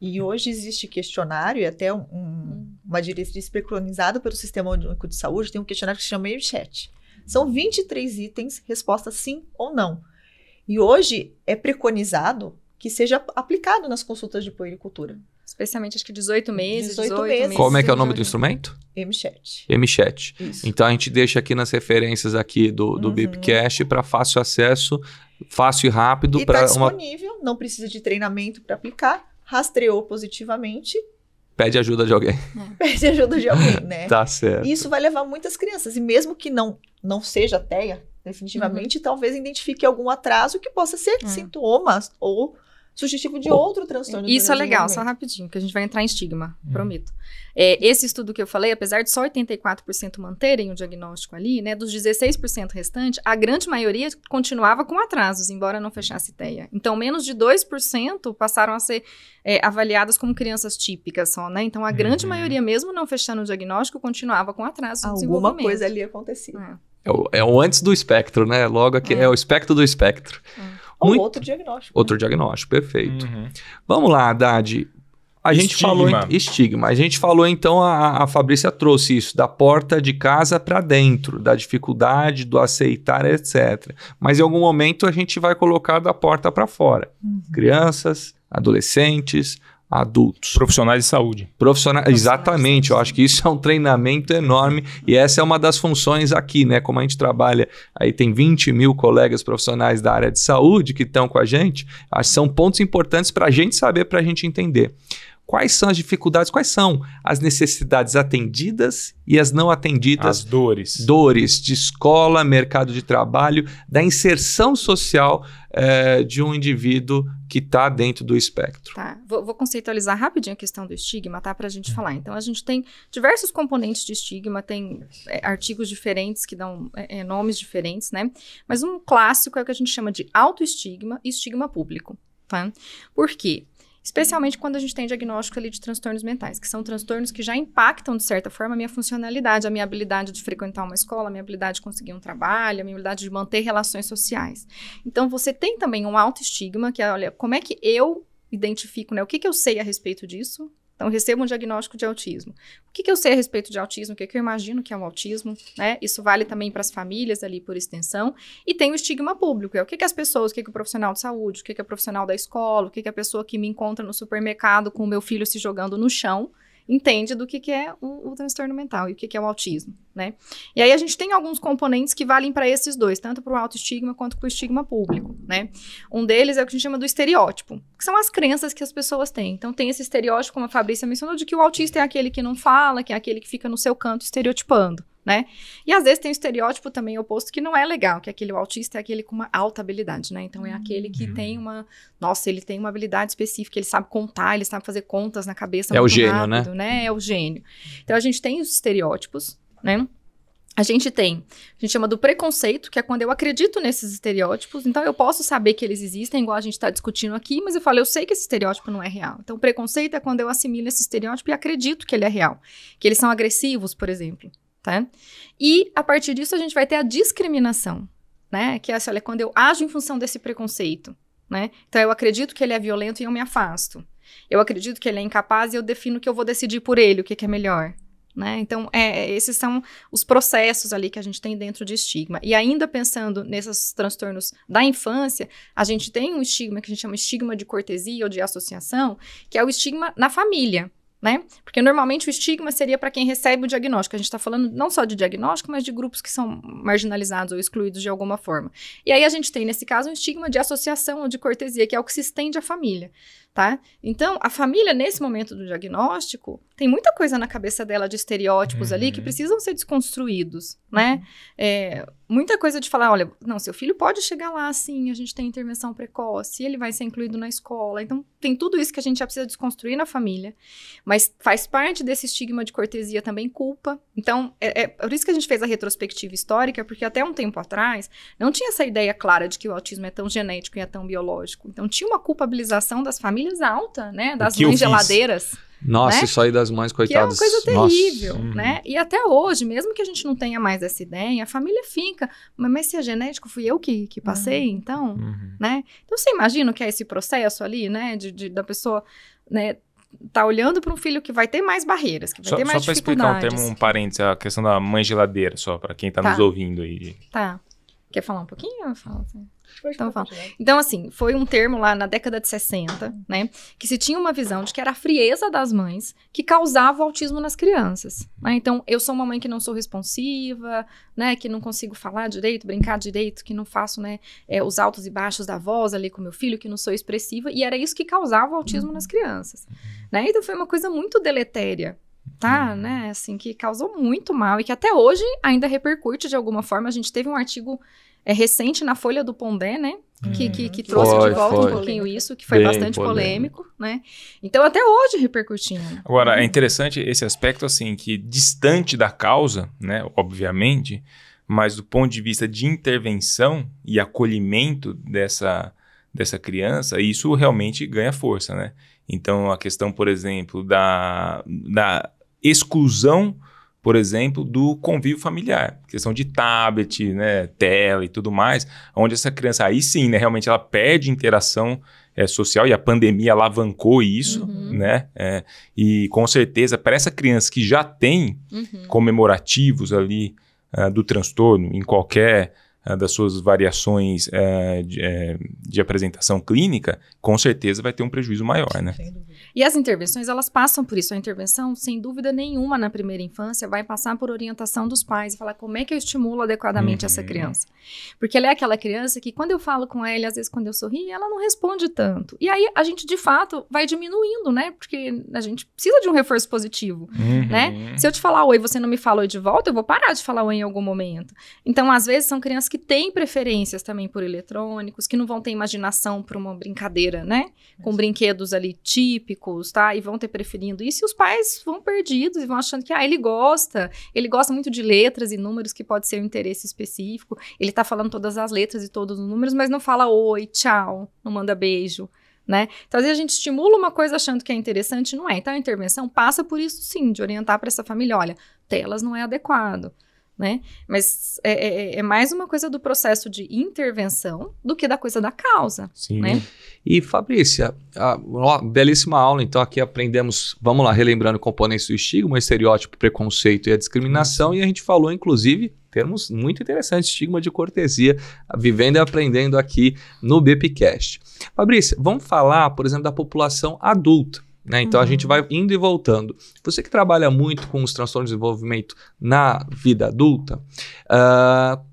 E hoje existe questionário e até um, um, hum. uma diretriz preconizada pelo Sistema Único de Saúde, tem um questionário que se chama Chat São 23 itens, resposta sim ou não. E hoje é preconizado que seja aplicado nas consultas de puericultura. Especialmente, acho que 18 meses. 18, 18 meses. Como é que é o nome do instrumento? MChat. MChat. Então, a gente deixa aqui nas referências aqui do, do uhum. Bipcast para fácil acesso, fácil e rápido. E está disponível, uma... não precisa de treinamento para aplicar. Rastreou positivamente, pede ajuda de alguém. É. Pede ajuda de alguém, né? tá certo. E Isso vai levar muitas crianças. E mesmo que não não seja TEA, definitivamente, uhum. talvez identifique algum atraso que possa ser é. sintomas ou sugestivo de outro transtorno. Isso é legal, só rapidinho, que a gente vai entrar em estigma, hum. prometo. É, esse estudo que eu falei, apesar de só 84% manterem o diagnóstico ali, né, dos 16% restante, a grande maioria continuava com atrasos, embora não fechasse ideia. Então, menos de 2% passaram a ser é, avaliadas como crianças típicas só, né? Então, a grande uhum. maioria, mesmo não fechando o diagnóstico, continuava com atrasos Alguma coisa ali acontecia. É. É o, é o antes do espectro, né? Logo aqui, é o espectro do espectro. Hum. Muito... Outro diagnóstico. Né? Outro né? diagnóstico, perfeito. Uhum. Vamos lá, Dade. A gente estigma. falou estigma. A gente falou então a, a Fabrícia trouxe isso da porta de casa para dentro, da dificuldade do aceitar, etc. Mas em algum momento a gente vai colocar da porta para fora. Uhum. Crianças, adolescentes, adultos. Profissionais de saúde. Profissionais, exatamente. Eu acho que isso é um treinamento enorme e essa é uma das funções aqui, né? Como a gente trabalha, aí tem 20 mil colegas profissionais da área de saúde que estão com a gente, acho que são pontos importantes para a gente saber, para a gente entender. Quais são as dificuldades? Quais são as necessidades atendidas e as não atendidas? As dores. Dores de escola, mercado de trabalho, da inserção social é, de um indivíduo que está dentro do espectro. Tá, vou, vou, conceitualizar rapidinho a questão do estigma, tá? Para a gente hum. falar. Então, a gente tem diversos componentes de estigma, tem é, artigos diferentes que dão é, nomes diferentes, né? Mas um clássico é o que a gente chama de autoestigma e estigma público. Tá? Por quê? especialmente quando a gente tem diagnóstico ali de transtornos mentais, que são transtornos que já impactam, de certa forma, a minha funcionalidade, a minha habilidade de frequentar uma escola, a minha habilidade de conseguir um trabalho, a minha habilidade de manter relações sociais. Então, você tem também um autoestigma, que é, olha, como é que eu identifico, né? O que, que eu sei a respeito disso? Então, recebo um diagnóstico de autismo. O que, que eu sei a respeito de autismo? O que, que eu imagino que é um autismo? Né? Isso vale também para as famílias ali, por extensão. E tem o estigma público. É o que, que as pessoas, o que, que o profissional de saúde, o que, que é o profissional da escola, o que, que a pessoa que me encontra no supermercado com o meu filho se jogando no chão, entende do que, que é o, o transtorno mental e o que, que é o autismo, né? E aí a gente tem alguns componentes que valem para esses dois, tanto para o autoestigma quanto para o estigma público, né? Um deles é o que a gente chama do estereótipo, que são as crenças que as pessoas têm. Então tem esse estereótipo, como a Fabrícia mencionou, de que o autista é aquele que não fala, que é aquele que fica no seu canto estereotipando né? E às vezes tem um estereótipo também oposto que não é legal, que é aquele autista é aquele com uma alta habilidade, né? Então é uhum. aquele que uhum. tem uma, nossa, ele tem uma habilidade específica, ele sabe contar, ele sabe fazer contas na cabeça. É o gênio, né? rápido, né? né? É o gênio. Então a gente tem os estereótipos, né? A gente tem, a gente chama do preconceito, que é quando eu acredito nesses estereótipos, então eu posso saber que eles existem, igual a gente está discutindo aqui, mas eu falo, eu sei que esse estereótipo não é real. Então, preconceito é quando eu assimilo esse estereótipo e acredito que ele é real. Que eles são agressivos, por exemplo tá? E a partir disso a gente vai ter a discriminação, né? Que é, assim, olha, quando eu ajo em função desse preconceito, né? Então eu acredito que ele é violento e eu me afasto. Eu acredito que ele é incapaz e eu defino que eu vou decidir por ele o que, que é melhor. Né? Então, é, é esses são os processos ali que a gente tem dentro de estigma. E ainda pensando nesses transtornos da infância, a gente tem um estigma que a gente chama estigma de cortesia ou de associação, que é o estigma na família né? Porque normalmente o estigma seria para quem recebe o diagnóstico. A gente está falando não só de diagnóstico, mas de grupos que são marginalizados ou excluídos de alguma forma. E aí a gente tem, nesse caso, um estigma de associação ou de cortesia, que é o que se estende à família tá? Então, a família, nesse momento do diagnóstico, tem muita coisa na cabeça dela de estereótipos uhum. ali que uhum. precisam ser desconstruídos, né? Uhum. É, muita coisa de falar, olha, não, seu filho pode chegar lá, sim, a gente tem intervenção precoce, ele vai ser incluído na escola. Então, tem tudo isso que a gente já precisa desconstruir na família. Mas faz parte desse estigma de cortesia também culpa. Então, é, é por isso que a gente fez a retrospectiva histórica, porque até um tempo atrás não tinha essa ideia clara de que o autismo é tão genético e é tão biológico. Então, tinha uma culpabilização das famílias alta, né? Das mães geladeiras. Nossa, né? isso aí das mães, coitadas. Que é uma coisa terrível, Nossa. Uhum. né? E até hoje, mesmo que a gente não tenha mais essa ideia, a família fica. Mas, mas se é genético, fui eu que, que passei, uhum. então, uhum. né? Então, você imagina o que é esse processo ali, né? De, de da pessoa, né? Tá olhando para um filho que vai ter mais barreiras, que vai só, ter mais só dificuldades. Só para explicar um termo, um parênteses, a questão da mãe geladeira, só para quem está tá. nos ouvindo aí. Tá. Quer falar um pouquinho? assim. Então, fala. então, assim, foi um termo lá na década de 60, hum. né? Que se tinha uma visão de que era a frieza das mães que causava o autismo nas crianças. Né? Então, eu sou uma mãe que não sou responsiva, né? Que não consigo falar direito, brincar direito, que não faço né, é, os altos e baixos da voz ali com meu filho, que não sou expressiva. E era isso que causava o autismo nas uhum. crianças. Né? Então, foi uma coisa muito deletéria tá? Uhum. Né? Assim, que causou muito mal e que até hoje ainda repercute de alguma forma. A gente teve um artigo é, recente na Folha do Pondé, né? Que, que, uhum. que, trouxe foi, de volta foi. um pouquinho isso, que foi Bem bastante polêmico, polêmico, né? Então, até hoje repercutindo. Agora, é uhum. interessante esse aspecto, assim, que distante da causa, né? Obviamente, mas do ponto de vista de intervenção e acolhimento dessa, dessa criança, isso realmente ganha força, né? Então, a questão, por exemplo, da, da exclusão, por exemplo, do convívio familiar, questão de tablet, né, tela e tudo mais, onde essa criança aí sim, né, realmente ela perde interação é, social e a pandemia alavancou isso, uhum. né? É, e com certeza para essa criança que já tem uhum. comemorativos ali uh, do transtorno em qualquer ah, das suas variações eh, de, eh, de, apresentação clínica, com certeza vai ter um prejuízo maior, né? E as intervenções, elas passam por isso. A intervenção, sem dúvida nenhuma, na primeira infância, vai passar por orientação dos pais e falar como é que eu estimulo adequadamente uhum. essa criança. Porque ela é aquela criança que, quando eu falo com ela, às vezes quando eu sorri, ela não responde tanto. E aí a gente, de fato, vai diminuindo, né? Porque a gente precisa de um reforço positivo, uhum. né? Se eu te falar oi, você não me fala oi de volta, eu vou parar de falar oi em algum momento. Então, às vezes, são crianças que que têm preferências também por eletrônicos, que não vão ter imaginação para uma brincadeira, né? Com brinquedos ali típicos, tá? E vão ter preferindo isso. E os pais vão perdidos e vão achando que, ah, ele gosta, ele gosta muito de letras e números, que pode ser um interesse específico. Ele tá falando todas as letras e todos os números, mas não fala oi, tchau, não manda beijo. Né? Então, às vezes a gente estimula uma coisa achando que é interessante, não é. Então, a intervenção passa por isso sim, de orientar para essa família: olha, telas não é adequado né? Mas é, é, é, mais uma coisa do processo de intervenção do que da coisa da causa. Sim. Né? E Fabrícia, a, a, belíssima aula. Então aqui aprendemos, vamos lá, relembrando componentes do estigma, estereótipo, preconceito e a discriminação. E a gente falou, inclusive, termos muito interessantes, estigma de cortesia, vivendo e aprendendo aqui no BPcast. Fabrícia, vamos falar, por exemplo, da população adulta. Né? Então uhum. a gente uhum. vai indo e voltando. Você que trabalha muito com os transtornos de desenvolvimento na vida adulta, uh,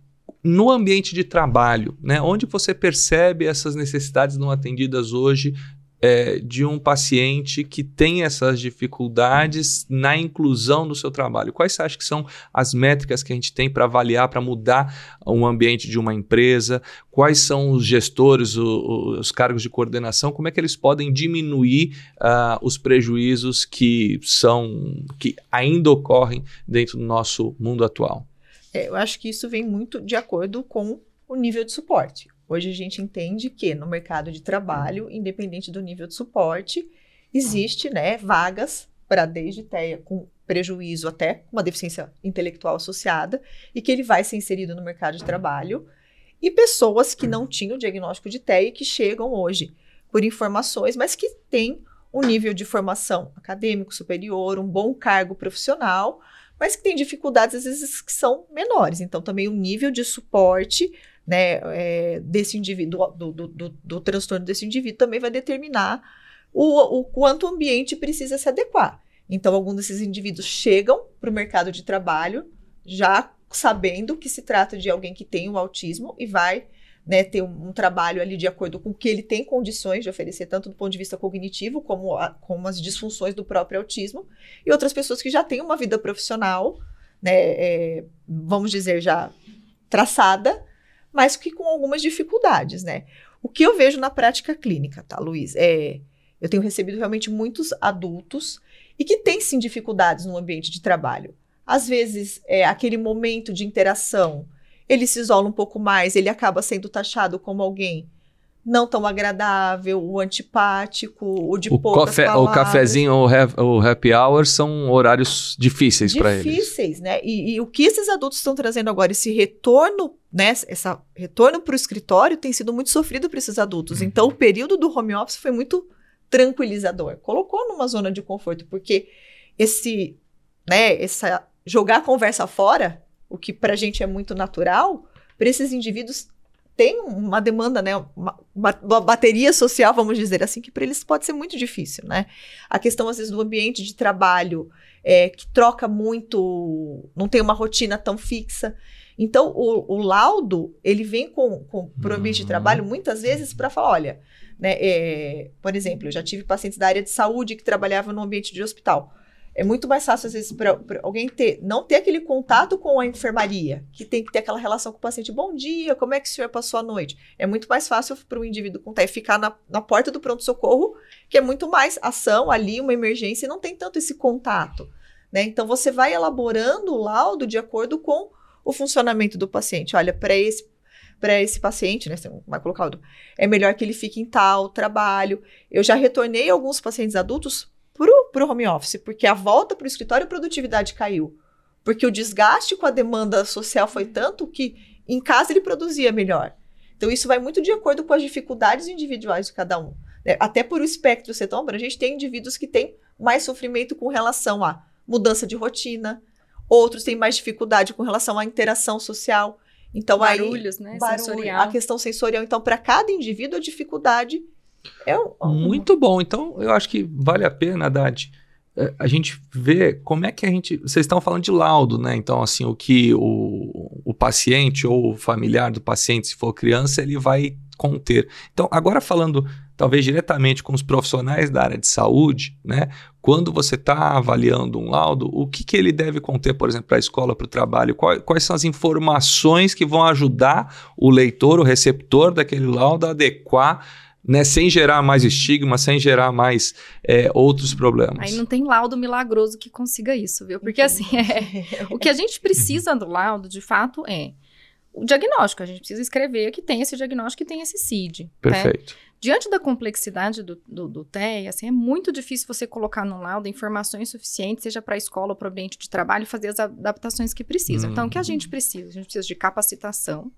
no ambiente de trabalho, né? onde você percebe essas necessidades não atendidas hoje é, de um paciente que tem essas dificuldades na inclusão no seu trabalho? Quais você acha que são as métricas que a gente tem para avaliar, para mudar um ambiente de uma empresa? Quais são os gestores, o, os cargos de coordenação? Como é que eles podem diminuir uh, os prejuízos que são que ainda ocorrem dentro do nosso mundo atual? É, eu acho que isso vem muito de acordo com o nível de suporte. Hoje a gente entende que no mercado de trabalho, uhum. independente do nível de suporte, existe né, vagas para desde TEA com prejuízo até uma deficiência intelectual associada e que ele vai ser inserido no mercado de trabalho e pessoas que não uhum. tinham diagnóstico de TEA e que chegam hoje por informações, mas que têm um nível de formação acadêmico superior, um bom cargo profissional, mas que têm dificuldades às vezes que são menores. Então também o nível de suporte né, é, desse indivíduo, do, do, do, do, transtorno desse indivíduo, também vai determinar o, o quanto o ambiente precisa se adequar. Então, alguns desses indivíduos chegam para o mercado de trabalho já sabendo que se trata de alguém que tem o um autismo e vai né, ter um, um, trabalho ali de acordo com o que ele tem condições de oferecer, tanto do ponto de vista cognitivo como, a, como as disfunções do próprio autismo, e outras pessoas que já têm uma vida profissional, né, é, vamos dizer, já traçada, mas que com algumas dificuldades, né? O que eu vejo na prática clínica, tá, Luiz? É, eu tenho recebido realmente muitos adultos e que têm sim dificuldades no ambiente de trabalho. Às vezes, é, aquele momento de interação, ele se isola um pouco mais, ele acaba sendo taxado como alguém não tão agradável, o antipático, o de o poucas palavras. O cafezinho ou o happy hour são horários difíceis para eles. Difíceis, né? E, e, o que esses adultos estão trazendo agora, esse retorno né, esse retorno para o escritório tem sido muito sofrido para esses adultos. Uhum. Então, o período do home office foi muito tranquilizador. Colocou numa zona de conforto, porque esse, né, essa jogar a conversa fora, o que para a gente é muito natural, para esses indivíduos tem uma demanda, né, uma, uma, bateria social, vamos dizer assim, que para eles pode ser muito difícil, né? A questão, às vezes, do ambiente de trabalho, é, que troca muito, não tem uma rotina tão fixa. Então, o, o laudo, ele vem com, com hum. o ambiente uhum. de trabalho, muitas vezes, para falar, olha, né, é, por exemplo, eu já tive pacientes da área de saúde que trabalhavam no ambiente de hospital. É muito mais fácil, às vezes, para alguém ter, não ter aquele contato com a enfermaria, que tem que ter aquela relação com o paciente. Bom dia, como é que o senhor passou a noite? É muito mais fácil para o indivíduo contar e ficar na, na porta do pronto-socorro, que é muito mais ação ali, uma emergência, e não tem tanto esse contato. Né? Então, você vai elaborando o laudo de acordo com o funcionamento do paciente. Olha, para esse para esse paciente, né? Vai colocar o é melhor que ele fique em tal trabalho. Eu já retornei alguns pacientes adultos para o home office, porque a volta para o escritório a produtividade caiu. Porque o desgaste com a demanda social foi uhum. tanto que em casa ele produzia melhor. Então, isso vai muito de acordo com as dificuldades individuais de cada um. Né? Até por o espectro ser a gente tem indivíduos que têm mais sofrimento com relação à mudança de rotina, outros têm mais dificuldade com relação à interação social. Então, Barulhos, aí, né? Barulho, sensorial. A questão sensorial. Então, para cada indivíduo, a dificuldade é, é. Um... Muito bom. Então, eu acho que vale a pena, Dade, eh, a gente ver como é que a gente. Vocês estão falando de laudo, né? Então, assim, o que o, o paciente ou o familiar do paciente, se for criança, ele vai conter. Então, agora falando talvez diretamente com os profissionais da área de saúde, né? Quando você está avaliando um laudo, o que, que ele deve conter, por exemplo, para a escola, para o trabalho? Quais, quais são as informações que vão ajudar o leitor, o receptor daquele laudo a adequar né, sem gerar mais estigma, sem gerar mais é, outros problemas. Aí não tem laudo milagroso que consiga isso, viu? Porque assim, é, o que a gente precisa do laudo, de fato, é o diagnóstico. A gente precisa escrever que tem esse diagnóstico, que tem esse CID. Né? Perfeito. Né? Diante da complexidade do, do, do TEA, assim, é muito difícil você colocar no laudo informações suficientes, seja para a escola ou para o ambiente de trabalho, fazer as adaptações que precisam. Uhum. Então, o que a gente uhum. precisa? A gente precisa de capacitação,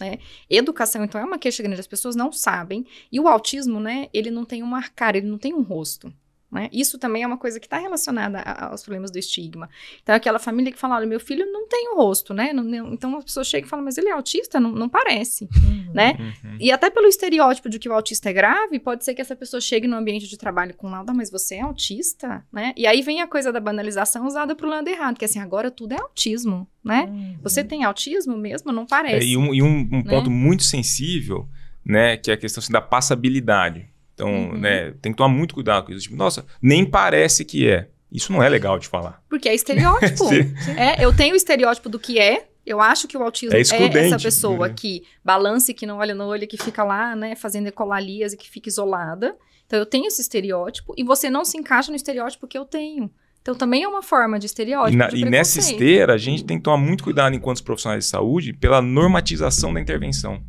né? Educação, então, é uma queixa grande, as pessoas não sabem. E o autismo, né, ele não tem um cara, ele não tem um rosto. Né? Isso também é uma coisa que está relacionada aos problemas do estigma. Então, é aquela família que fala: olha, meu filho não tem o um rosto, né? Não, não, então, as pessoas chegam e falam mas ele é autista? Não, não parece, uhum, né? Uhum. E até pelo estereótipo de que o autista é grave, pode ser que essa pessoa chegue no ambiente de trabalho com lauda, mas você é autista, né? E aí vem a coisa da banalização usada para o lado errado, que é assim, agora tudo é autismo, né? Uhum. Você tem autismo mesmo? Não parece. É, e um, e um, um né? ponto muito sensível, né? Que é a questão assim, da passabilidade. Então, uhum. né, tem que tomar muito cuidado com isso. Tipo, nossa, nem parece que é. Isso não é legal de falar. Porque é estereótipo. é, eu tenho o estereótipo do que é, eu acho que o autismo é, é essa pessoa né? que balance, que não olha no olho, que fica lá, né, fazendo ecolalias e que fica isolada. Então eu tenho esse estereótipo e você não se encaixa no estereótipo que eu tenho. Então também é uma forma de estereótipo. E, na, de e nessa esteira, a gente tem que tomar muito cuidado enquanto profissionais de saúde pela normatização da intervenção.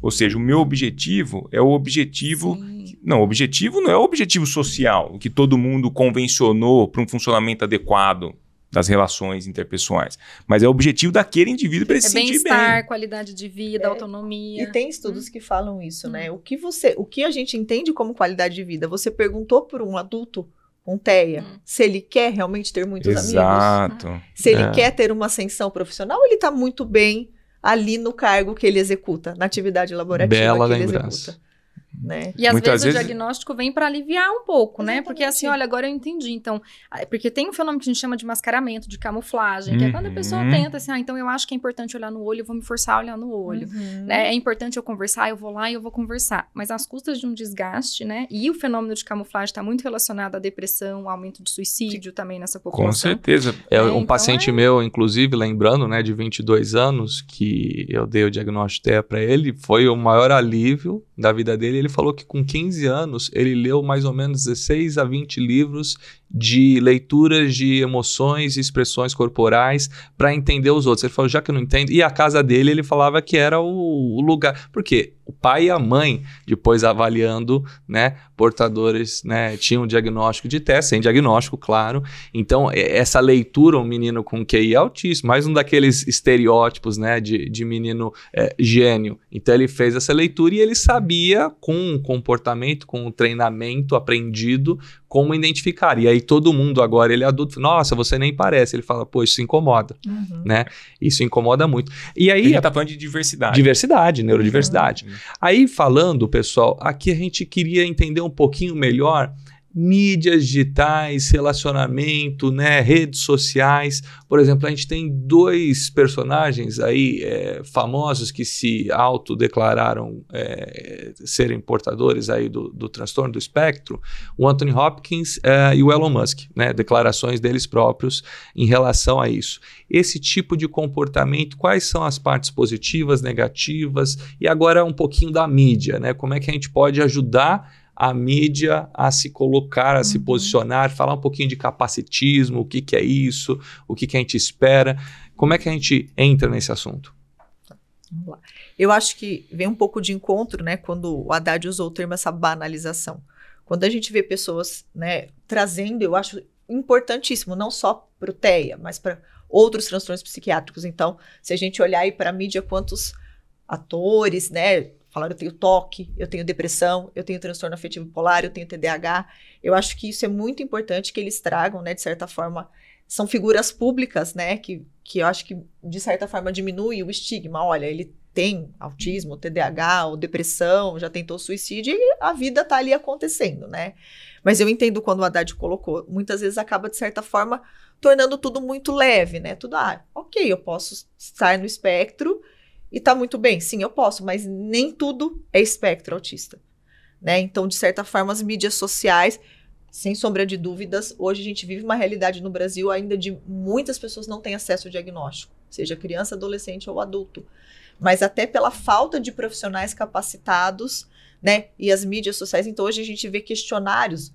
Ou seja, o meu objetivo é o objetivo Sim não, o objetivo não é o objetivo social, que todo mundo convencionou para um funcionamento adequado das relações interpessoais. Mas é o objetivo daquele indivíduo para ele é se sentir bem. Bem estar qualidade de vida, é, autonomia. E tem estudos hum. que falam isso, né? Hum. O que você, o que a gente entende como qualidade de vida? Você perguntou por um adulto, um teia, hum. se ele quer realmente ter muitos Exato. amigos. Exato. Se ele é. quer ter uma ascensão profissional, ele está muito bem ali no cargo que ele executa, na atividade laborativa Bela que lembrança. ele executa né? E às vezes, vezes, o diagnóstico vem para aliviar um pouco, né? Exatamente. né? Porque assim, olha, agora eu entendi. Então, ah, é porque tem um fenômeno que a gente chama de mascaramento, de camuflagem, uhum. que é quando a pessoa uhum. tenta assim, ah, então eu acho que é importante olhar no olho, eu vou me forçar a olhar no olho, uhum. né? É importante eu conversar, eu vou lá e eu vou conversar. Mas às custas de um desgaste, né? E o fenômeno de camuflagem está muito relacionado à depressão, aumento de suicídio também nessa população. Com certeza. É, é um então paciente é... meu, inclusive, lembrando, né, de 22 anos, que eu dei o diagnóstico TEA para ele, foi o maior alívio da vida dele. Ele falou que com 15 anos ele leu mais ou menos 16 a 20 livros de leituras de emoções e expressões corporais para entender os outros. Ele falou, já que eu não entendo. E a casa dele, ele falava que era o, o lugar. Porque o pai e a mãe, depois avaliando, né, portadores, né, tinham um diagnóstico de teste, sem diagnóstico, claro. Então, essa leitura, um menino com QI altíssimo, mais um daqueles estereótipos, né, de, de menino é, gênio. Então, ele fez essa leitura e ele sabia, com o comportamento, com o treinamento aprendido, como identificar. E aí todo mundo agora, ele é adulto, nossa, você nem parece. Ele fala, pô, isso incomoda, uhum. né? Isso incomoda muito. E aí... A tá falando de diversidade. Diversidade, uhum. neurodiversidade. Uhum. Aí falando, pessoal, aqui a gente queria entender um pouquinho melhor mídias digitais, relacionamento, né, redes sociais. Por exemplo, a gente tem dois personagens aí é, famosos que se autodeclararam é, serem portadores aí do, do, transtorno do espectro, o Anthony Hopkins é, e o Elon Musk, né, declarações deles próprios em relação a isso. Esse tipo de comportamento, quais são as partes positivas, negativas e agora um pouquinho da mídia, né? Como é que a gente pode ajudar a mídia a se colocar, a uhum. se posicionar, falar um pouquinho de capacitismo, o que, que é isso, o que, que a gente espera. Como é que a gente entra nesse assunto? Vamos lá. Eu acho que vem um pouco de encontro, né, quando o Haddad usou o termo essa banalização. Quando a gente vê pessoas, né, trazendo, eu acho importantíssimo, não só para o TEA, mas para outros transtornos psiquiátricos. Então, se a gente olhar aí para a mídia, quantos atores, né, Falaram, eu tenho toque, eu tenho depressão, eu tenho transtorno afetivo bipolar, eu tenho TDAH. Eu acho que isso é muito importante que eles tragam, né, de certa forma, são figuras públicas, né, que, que eu acho que, de certa forma, diminui o estigma. Olha, ele tem autismo, TDAH, ou depressão, já tentou suicídio e a vida tá ali acontecendo, né? Mas eu entendo quando o Haddad colocou, muitas vezes acaba, de certa forma, tornando tudo muito leve, né? Tudo, ah, ok, eu posso estar no espectro, e tá muito bem. Sim, eu posso, mas nem tudo é espectro autista. Né? Então, de certa forma, as mídias sociais, sem sombra de dúvidas, hoje a gente vive uma realidade no Brasil ainda de muitas pessoas não têm acesso ao diagnóstico, seja criança, adolescente ou adulto. Mas até pela falta de profissionais capacitados, né? E as mídias sociais, então hoje a gente vê questionários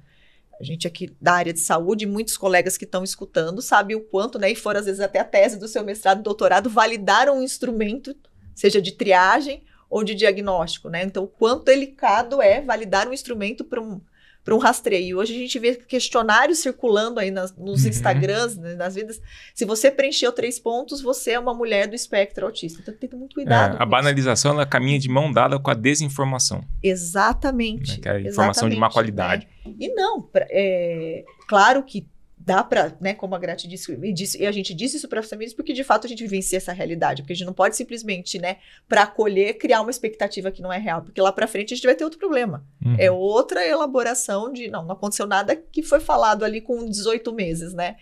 a gente aqui da área de saúde, muitos colegas que estão escutando, sabem o quanto, né? E foram, às vezes, até a tese do seu mestrado doutorado, validaram um instrumento seja de triagem ou de diagnóstico, né? Então, o quanto delicado é validar um instrumento para um, para um rastreio. Hoje a gente vê questionários circulando aí nas, nos uhum. Instagrams, né, nas vidas. Se você preencheu três pontos, você é uma mulher do espectro autista. Então, tem que ter muito cuidado. É, a banalização, isso. ela caminha de mão dada com a desinformação. Exatamente. Né? Que é a informação exatamente, de má qualidade. Né? E não, é, claro que dá para, né, como a Grati disse e, disse, e a gente disse isso para as famílias, porque de fato a gente vivencia essa realidade, porque a gente não pode simplesmente, né, para acolher, criar uma expectativa que não é real, porque lá para frente a gente vai ter outro problema. Uhum. É outra elaboração de, não, não aconteceu nada que foi falado ali com 18 meses, né?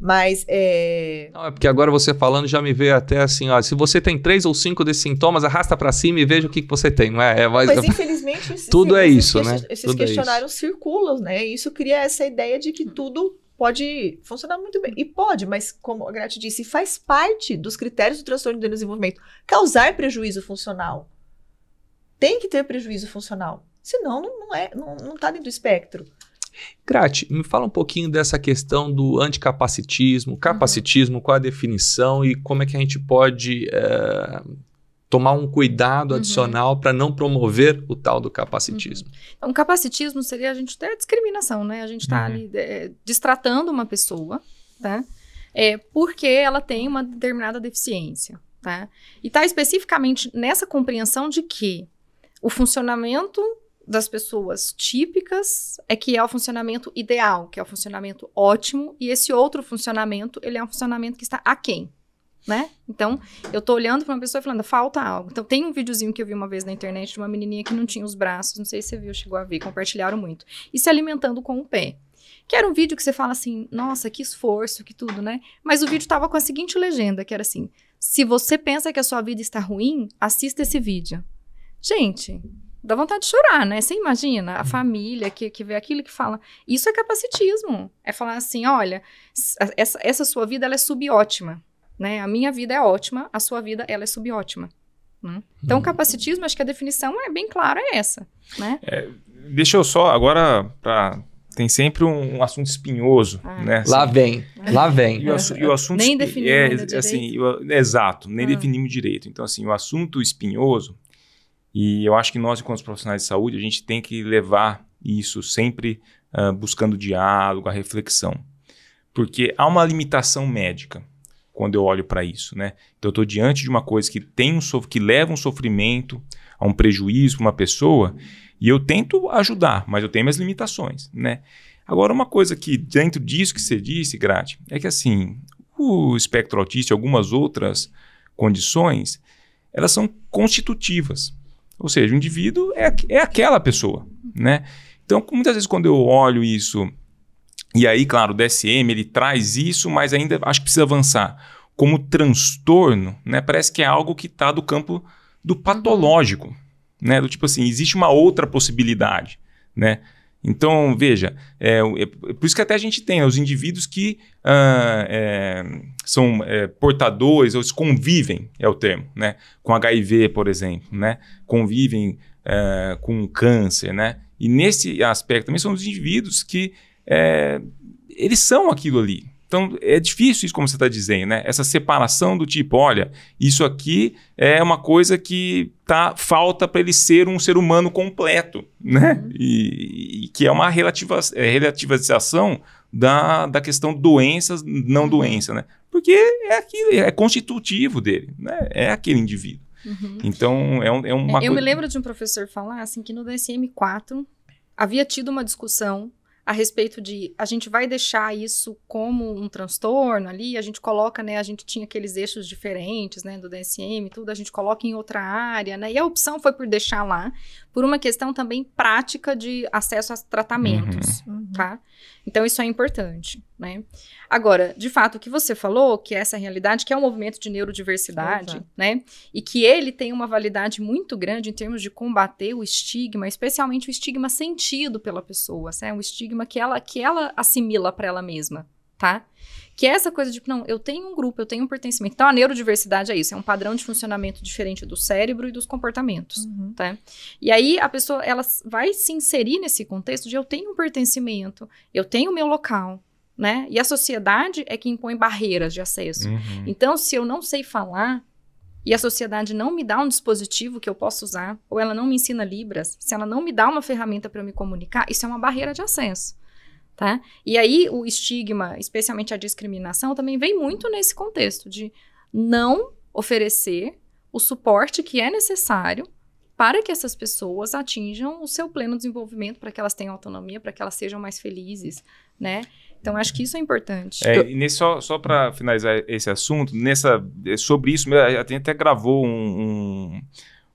Mas é. Não, é porque agora você falando já me veio até assim, ó. Se você tem três ou cinco desses sintomas, arrasta para cima e veja o que, que você tem, não é? é mas... mas infelizmente. tudo sim, é isso, né? Esses tudo é questionários é circulam, né? E isso cria essa ideia de que tudo pode funcionar muito bem. E pode, mas como a Gretchen disse, faz parte dos critérios do transtorno do desenvolvimento causar prejuízo funcional. Tem que ter prejuízo funcional. Senão, não é, não, não tá dentro do espectro. Grati, me fala um pouquinho dessa questão do anticapacitismo, uhum. capacitismo, uhum. qual a definição e como é que a gente pode eh, tomar um cuidado uhum. adicional uhum. para não promover o tal do capacitismo. Uhum. Então, capacitismo seria a gente ter discriminação, né? A gente está uhum. É. ali é, distratando uma pessoa, tá? É, porque ela tem uma determinada deficiência, tá? E está especificamente nessa compreensão de que o funcionamento das pessoas típicas é que é o funcionamento ideal, que é o funcionamento ótimo, e esse outro funcionamento, ele é um funcionamento que está aquém né? Então, eu tô olhando para uma pessoa e falando, falta algo. Então, tem um videozinho que eu vi uma vez na internet de uma menininha que não tinha os braços, não sei se você viu, chegou a ver, compartilharam muito. E se alimentando com o pé. Que era um vídeo que você fala assim, nossa, que esforço, que tudo, né? Mas o vídeo tava com a seguinte legenda, que era assim: se você pensa que a sua vida está ruim, assista esse vídeo. Gente, dá vontade de chorar, né? Você imagina a família que, que vê aquilo que fala. Isso é capacitismo. É falar assim: olha, essa, essa sua vida ela é subótima. Né? A minha vida é ótima, a sua vida ela é subótima. Né? Então, hum. capacitismo, acho que a definição é bem clara, é essa. Né? É, deixa eu só, agora, tem sempre um, um assunto espinhoso, ah. né? Assim, lá vem, lá vem. E o, e o assunto nem é, definimos é, assim, exato, nem ah. definimos direito. Então assim, o assunto espinhoso e eu acho que nós enquanto profissionais de saúde a gente tem que levar isso sempre uh, buscando diálogo, a reflexão, porque há uma limitação médica quando eu olho para isso, né? Então eu estou diante de uma coisa que tem um que leva um sofrimento, a um prejuízo para uma pessoa, e eu tento ajudar, mas eu tenho minhas limitações, né? Agora, uma coisa que dentro disso que você disse, Grati, é que assim, o espectro autista e algumas outras condições, elas são constitutivas. Ou seja, o indivíduo é, é aquela pessoa, né? Então, muitas vezes quando eu olho isso e aí, claro, o DSM ele traz isso, mas ainda acho que precisa avançar. Como transtorno, né, parece que é algo que está do campo do uhum. patológico, né, do tipo assim, existe uma outra possibilidade, né? Então, veja, é, é, é por isso que até a gente tem né, os indivíduos que ah, é, são é, portadores, ou convivem, é o termo, né? Com HIV, por exemplo, né? Convivem é, com câncer, né? E nesse aspecto também são os indivíduos que é, eles são aquilo ali. Então, é difícil isso, como você está dizendo, né? Essa separação do tipo, olha, isso aqui é uma coisa que tá falta para ele ser um ser humano completo, né? Uhum. E, e, que é uma relativa, é, relativização da, da questão doenças, não uhum. doença, né? Porque é aquilo, é constitutivo dele, né? É aquele indivíduo. Uhum. Então, é, um, é uma... É, eu me lembro de um professor falar, assim, que no DSM-4 havia tido uma discussão a respeito de a gente vai deixar isso como um transtorno ali, a gente coloca, né, a gente tinha aqueles eixos diferentes, né, do DSM, tudo, a gente coloca em outra área, né? E a opção foi por deixar lá, por uma questão também prática de acesso a tratamentos, uhum. uhum. tá? Então isso é importante, né? Agora, de fato, o que você falou, que é essa realidade, que é um movimento de neurodiversidade, Exato. né? E que ele tem uma validade muito grande em termos de combater o estigma, especialmente o estigma sentido pela pessoa, né? O estigma que ela que ela assimila para ela mesma, tá? Que é essa coisa de, não, eu tenho um grupo, eu tenho um pertencimento. Então, a neurodiversidade é isso, é um padrão de funcionamento diferente do cérebro e dos comportamentos, uhum. tá? E aí, a pessoa, ela vai se inserir nesse contexto de eu tenho um pertencimento, eu tenho o meu local, né? E a sociedade é que impõe barreiras de acesso. Uhum. Então, se eu não sei falar, e a sociedade não me dá um dispositivo que eu possa usar, ou ela não me ensina Libras, se ela não me dá uma ferramenta para eu me comunicar, isso é uma barreira de acesso tá? E aí o estigma, especialmente a discriminação, também vem muito nesse contexto de não oferecer o suporte que é necessário para que essas pessoas atinjam o seu pleno desenvolvimento, para que elas tenham autonomia, para que elas sejam mais felizes, né? Então, acho que isso é importante. É, e nesse, só só para finalizar esse assunto, nessa é sobre isso, a gente até gravou um, um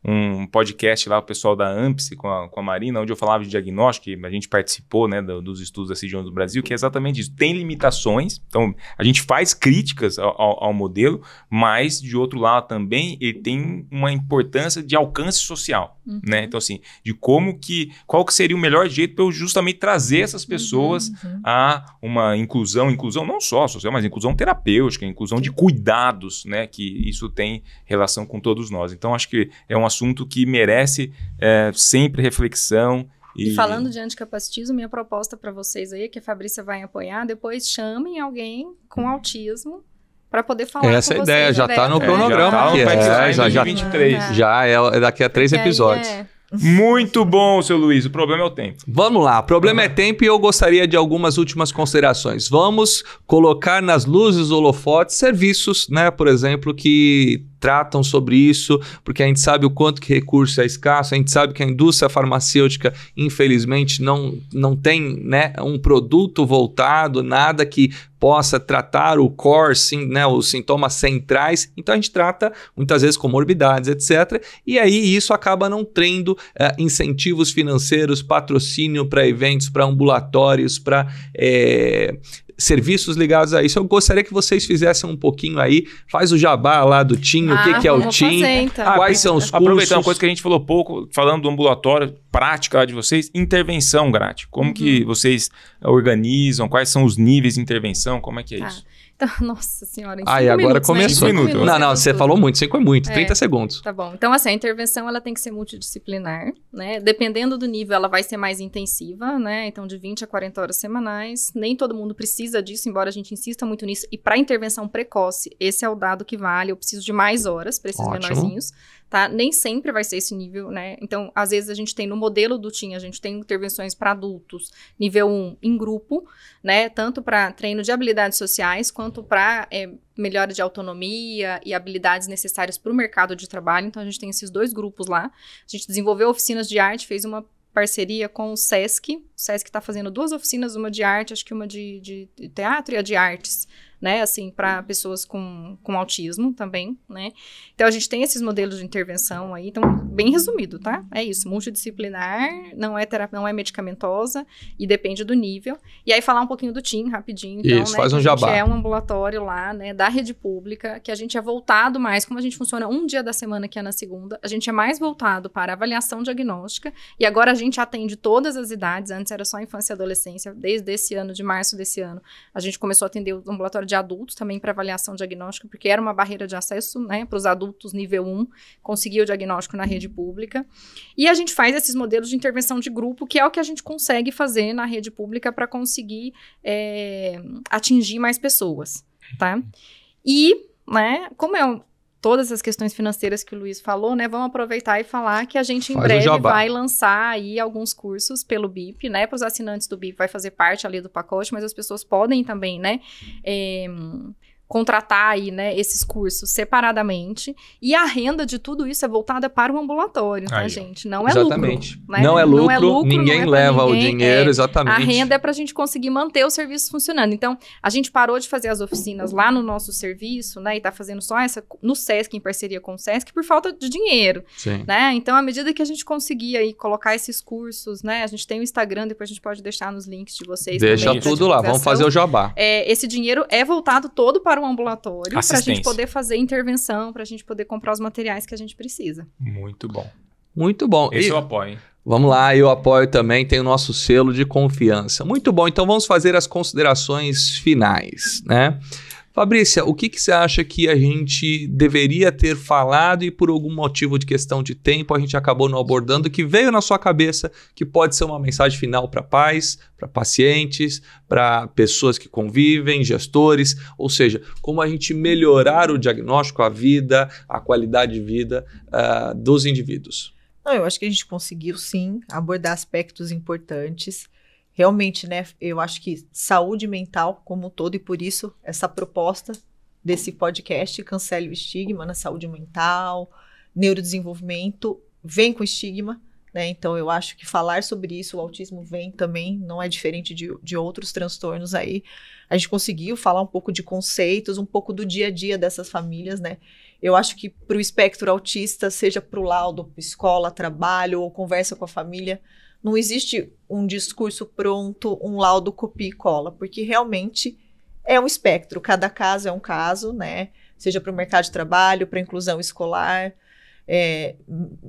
um podcast lá, o pessoal da AMPSE com a, com a Marina, onde eu falava de diagnóstico, a gente participou né, do, dos estudos da CIGION do Brasil, que é exatamente isso. Tem limitações, então a gente faz críticas ao, ao, ao modelo, mas de outro lado também ele tem uma importância de alcance social. Uhum. Né? Então, assim, de como que. Qual que seria o melhor jeito para eu justamente trazer essas uhum. pessoas uhum. a uma inclusão, inclusão não só social, mas inclusão terapêutica, inclusão de cuidados, né? Que isso tem relação com todos nós. Então, acho que é um assunto que merece é, sempre reflexão. E... e falando de anticapacitismo, minha proposta para vocês aí, que a Fabrícia vai apoiar, depois chamem alguém com uhum. autismo para poder falar Essa é com ideia, vocês, já está no cronograma é, já, tá no é, já, tá é, já, 23. já é, é daqui a três episódios. É, muito bom, seu Luiz. O problema é o tempo. Vamos lá. O problema é tempo e eu gostaria de algumas últimas considerações. Vamos colocar nas luzes holofotes serviços, né? Por exemplo, que tratam sobre isso, porque a gente sabe o quanto que recurso é escasso, a gente sabe que a indústria farmacêutica, infelizmente, não, não tem né, um produto voltado, nada que possa tratar o core, sim, né, os sintomas centrais. Então a gente trata muitas vezes comorbidades, etc. E aí isso acaba não tendo é, incentivos financeiros, patrocínio para eventos, para ambulatórios, para é, eh, serviços ligados a isso. Eu gostaria que vocês fizessem um pouquinho aí, faz o jabá lá do TIM, ah, o que, ah, que é o TIM, então. quais são os cursos. Aproveitando uma coisa que a gente falou pouco, falando do ambulatório, prática lá de vocês, intervenção grátis. Como uhum. que vocês organizam, quais são os níveis de intervenção, como é que é tá. isso? Então, nossa senhora, em cinco Aí, agora né? começou. Né? Cinco minutos, não, não, você falou muito, cinco é muito, é, 30 segundos. Tá bom. Então, assim, a intervenção ela tem que ser multidisciplinar, né? Dependendo do nível, ela vai ser mais intensiva, né? Então, de 20 a 40 horas semanais. Nem todo mundo precisa disso, embora a gente insista muito nisso. E para intervenção precoce, esse é o dado que vale. Eu preciso de mais horas para esses Ótimo. menorzinhos tá? Nem sempre vai ser esse nível, né? Então, às vezes a gente tem no modelo do TIM, a gente tem intervenções para adultos, nível 1, em grupo, né? Tanto para treino de habilidades sociais quanto para é, eh, melhora de autonomia e habilidades necessárias para o mercado de trabalho. Então, a gente tem esses dois grupos lá. A gente desenvolveu oficinas de arte, fez uma parceria com o SESC, o SESC está fazendo duas oficinas, uma de arte, acho que uma de, de, teatro e a de artes, né? Assim, para pessoas com, com autismo também, né? Então, a gente tem esses modelos de intervenção aí. Então, bem resumido, tá? É isso. Multidisciplinar, não é terapia, não é medicamentosa e depende do nível. E aí, falar um pouquinho do TIM, rapidinho. Então, isso, né, faz um jabá. é um ambulatório lá, né? Da rede pública, que a gente é voltado mais, como a gente funciona um dia da semana, que é na segunda, a gente é mais voltado para avaliação diagnóstica. E agora a gente atende todas as idades, antes antes era só infância e adolescência. Desde esse ano, de março desse ano, a gente começou a atender o ambulatório de adultos também para avaliação diagnóstica, porque era uma barreira de acesso né, para os adultos nível 1 conseguir o diagnóstico na rede pública. E a gente faz esses modelos de intervenção de grupo, que é o que a gente consegue fazer na rede pública para conseguir é, atingir mais pessoas, tá? E, né, como é um todas as questões financeiras que o Luiz falou, né? Vamos aproveitar e falar que a gente em Faz breve vai lançar aí alguns cursos pelo BIP, né? Para os assinantes do BIP vai fazer parte ali do pacote, mas as pessoas podem também, né? É, contratar aí, né, esses cursos separadamente. E a renda de tudo isso é voltada para o ambulatório, tá, aí, gente? Não é lucro. Né? Não, é, é lucro, não é lucro, ninguém é leva ninguém, o dinheiro, é, exatamente. A renda é para a gente conseguir manter o serviço funcionando. Então, a gente parou de fazer as oficinas lá no nosso serviço, né, e tá fazendo só essa no SESC, em parceria com o SESC, por falta de dinheiro, Sim. né? Então, à medida que a gente conseguir aí colocar esses cursos, né, a gente tem o Instagram, depois a gente pode deixar nos links de vocês. Deixa também, tudo lá, vamos fazer o jabá. É, esse dinheiro é voltado todo para para o ambulatório, para a gente poder fazer intervenção, para a gente poder comprar os materiais que a gente precisa. Muito bom. Muito bom. Esse e, eu apoio. Hein? Vamos lá, eu apoio também, tem o nosso selo de confiança. Muito bom, então vamos fazer as considerações finais, né? Fabrícia, o que, que você acha que a gente deveria ter falado e por algum motivo de questão de tempo a gente acabou não abordando, que veio na sua cabeça que pode ser uma mensagem final para pais, para pacientes, para pessoas que convivem, gestores, ou seja, como a gente melhorar o diagnóstico, a vida, a qualidade de vida uh, dos indivíduos? Não, eu acho que a gente conseguiu sim abordar aspectos importantes realmente, né, eu acho que saúde mental como um todo, e por isso essa proposta desse podcast, Cancele o Estigma na Saúde Mental, Neurodesenvolvimento, vem com estigma, né? Então, eu acho que falar sobre isso, o autismo vem também, não é diferente de, de outros transtornos aí. A gente conseguiu falar um pouco de conceitos, um pouco do dia a dia dessas famílias, né? Eu acho que para o espectro autista, seja para o laudo, escola, trabalho ou conversa com a família, não existe um discurso pronto, um laudo copia e cola, porque realmente é um espectro. Cada caso é um caso, né? Seja para o mercado de trabalho, para a inclusão escolar, é,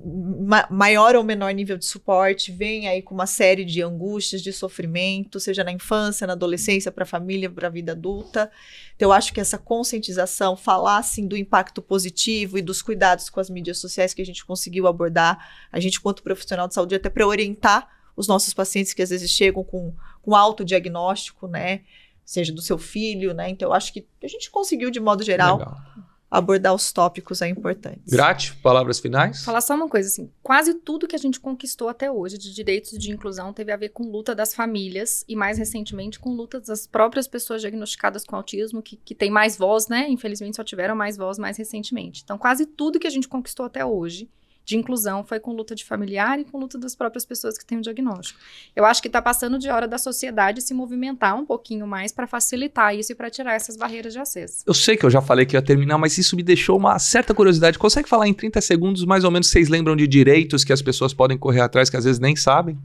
ma maior ou menor nível de suporte, vem aí com uma série de angústias, de sofrimento, seja na infância, na adolescência, para a família, para a vida adulta. Então, eu acho que essa conscientização, falar assim do impacto positivo e dos cuidados com as mídias sociais que a gente conseguiu abordar, a gente, quanto profissional de saúde, até para orientar os nossos pacientes que às vezes chegam com, com autodiagnóstico, né? Seja do seu filho, né? Então, eu acho que a gente conseguiu, de modo geral, Legal abordar os tópicos é importante. Grátis, palavras finais? Falar só uma coisa assim, quase tudo que a gente conquistou até hoje de direitos de inclusão teve a ver com luta das famílias e mais recentemente com lutas das próprias pessoas diagnosticadas com autismo que, que têm mais voz, né? Infelizmente só tiveram mais voz mais recentemente. Então quase tudo que a gente conquistou até hoje de inclusão foi com luta de familiar e com luta das próprias pessoas que têm o diagnóstico. Eu acho que está passando de hora da sociedade se movimentar um pouquinho mais para facilitar isso e para tirar essas barreiras de acesso. Eu sei que eu já falei que ia terminar, mas isso me deixou uma certa curiosidade. Consegue falar em 30 segundos mais ou menos vocês lembram de direitos que as pessoas podem correr atrás que às vezes nem sabem?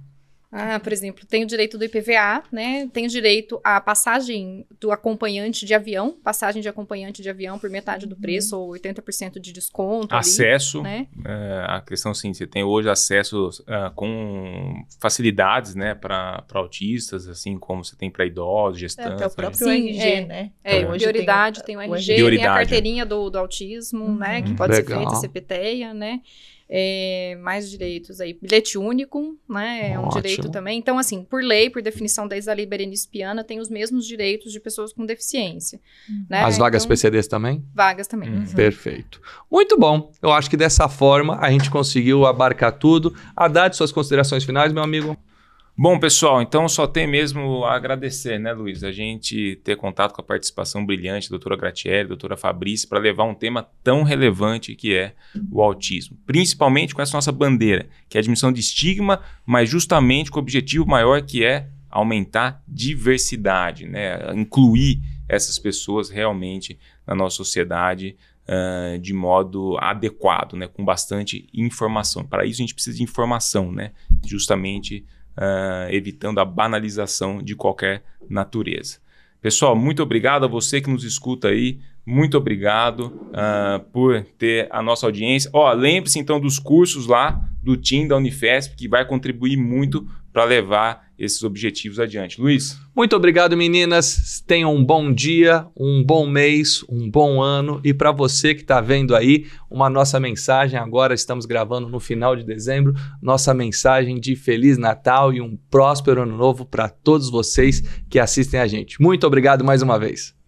Ah, por exemplo, tem o direito do IPVA, né? Tem direito à passagem do acompanhante de avião, passagem de acompanhante de avião por metade do uhum. preço, uhum. ou 80% de desconto. Acesso, ali, né? É, a questão assim, você tem hoje acesso uh, com facilidades, né? Para autistas, assim como você tem para idosos, gestantes. É, até o né? próprio né? RG, é, né? É, é. prioridade tem, tem o RG, tem a carteirinha do, do autismo, né? Que uhum. pode legal. ser feita, a CPTEA, né? é, mais direitos aí. Bilhete único, né? É um Ótimo. direito também. Então, assim, por lei, por definição desde a lei Berenice Piana, tem os mesmos direitos de pessoas com deficiência. Uhum. Né? As vagas então, PCDs também? Vagas também. Uhum. uhum. Perfeito. Muito bom. Eu acho que dessa forma a gente conseguiu abarcar tudo. Haddad, suas considerações finais, meu amigo? Bom, pessoal, então só tem mesmo a agradecer, né, Luiz? A gente ter contato com a participação brilhante da doutora Gratieri, doutora Fabrício, para levar um tema tão relevante que é o autismo. Principalmente com essa nossa bandeira, que é a admissão de estigma, mas justamente com o objetivo maior que é aumentar diversidade, né? Incluir essas pessoas realmente na nossa sociedade, Uh, de modo adequado, né, com bastante informação. Para isso a gente precisa de informação, né, justamente uh, evitando a banalização de qualquer natureza. Pessoal, muito obrigado a você que nos escuta aí. Muito obrigado uh, por ter a nossa audiência. oh, lembre-se então dos cursos lá do TIM da Unifesp, que vai contribuir muito para levar esses objetivos adiante. Luiz. Muito obrigado, meninas. Tenham um bom dia, um bom mês, um bom ano. E para você que está vendo aí, uma nossa mensagem agora, estamos gravando no final de dezembro, nossa mensagem de Feliz Natal e um próspero ano novo para todos vocês que assistem a gente. Muito obrigado mais uma vez.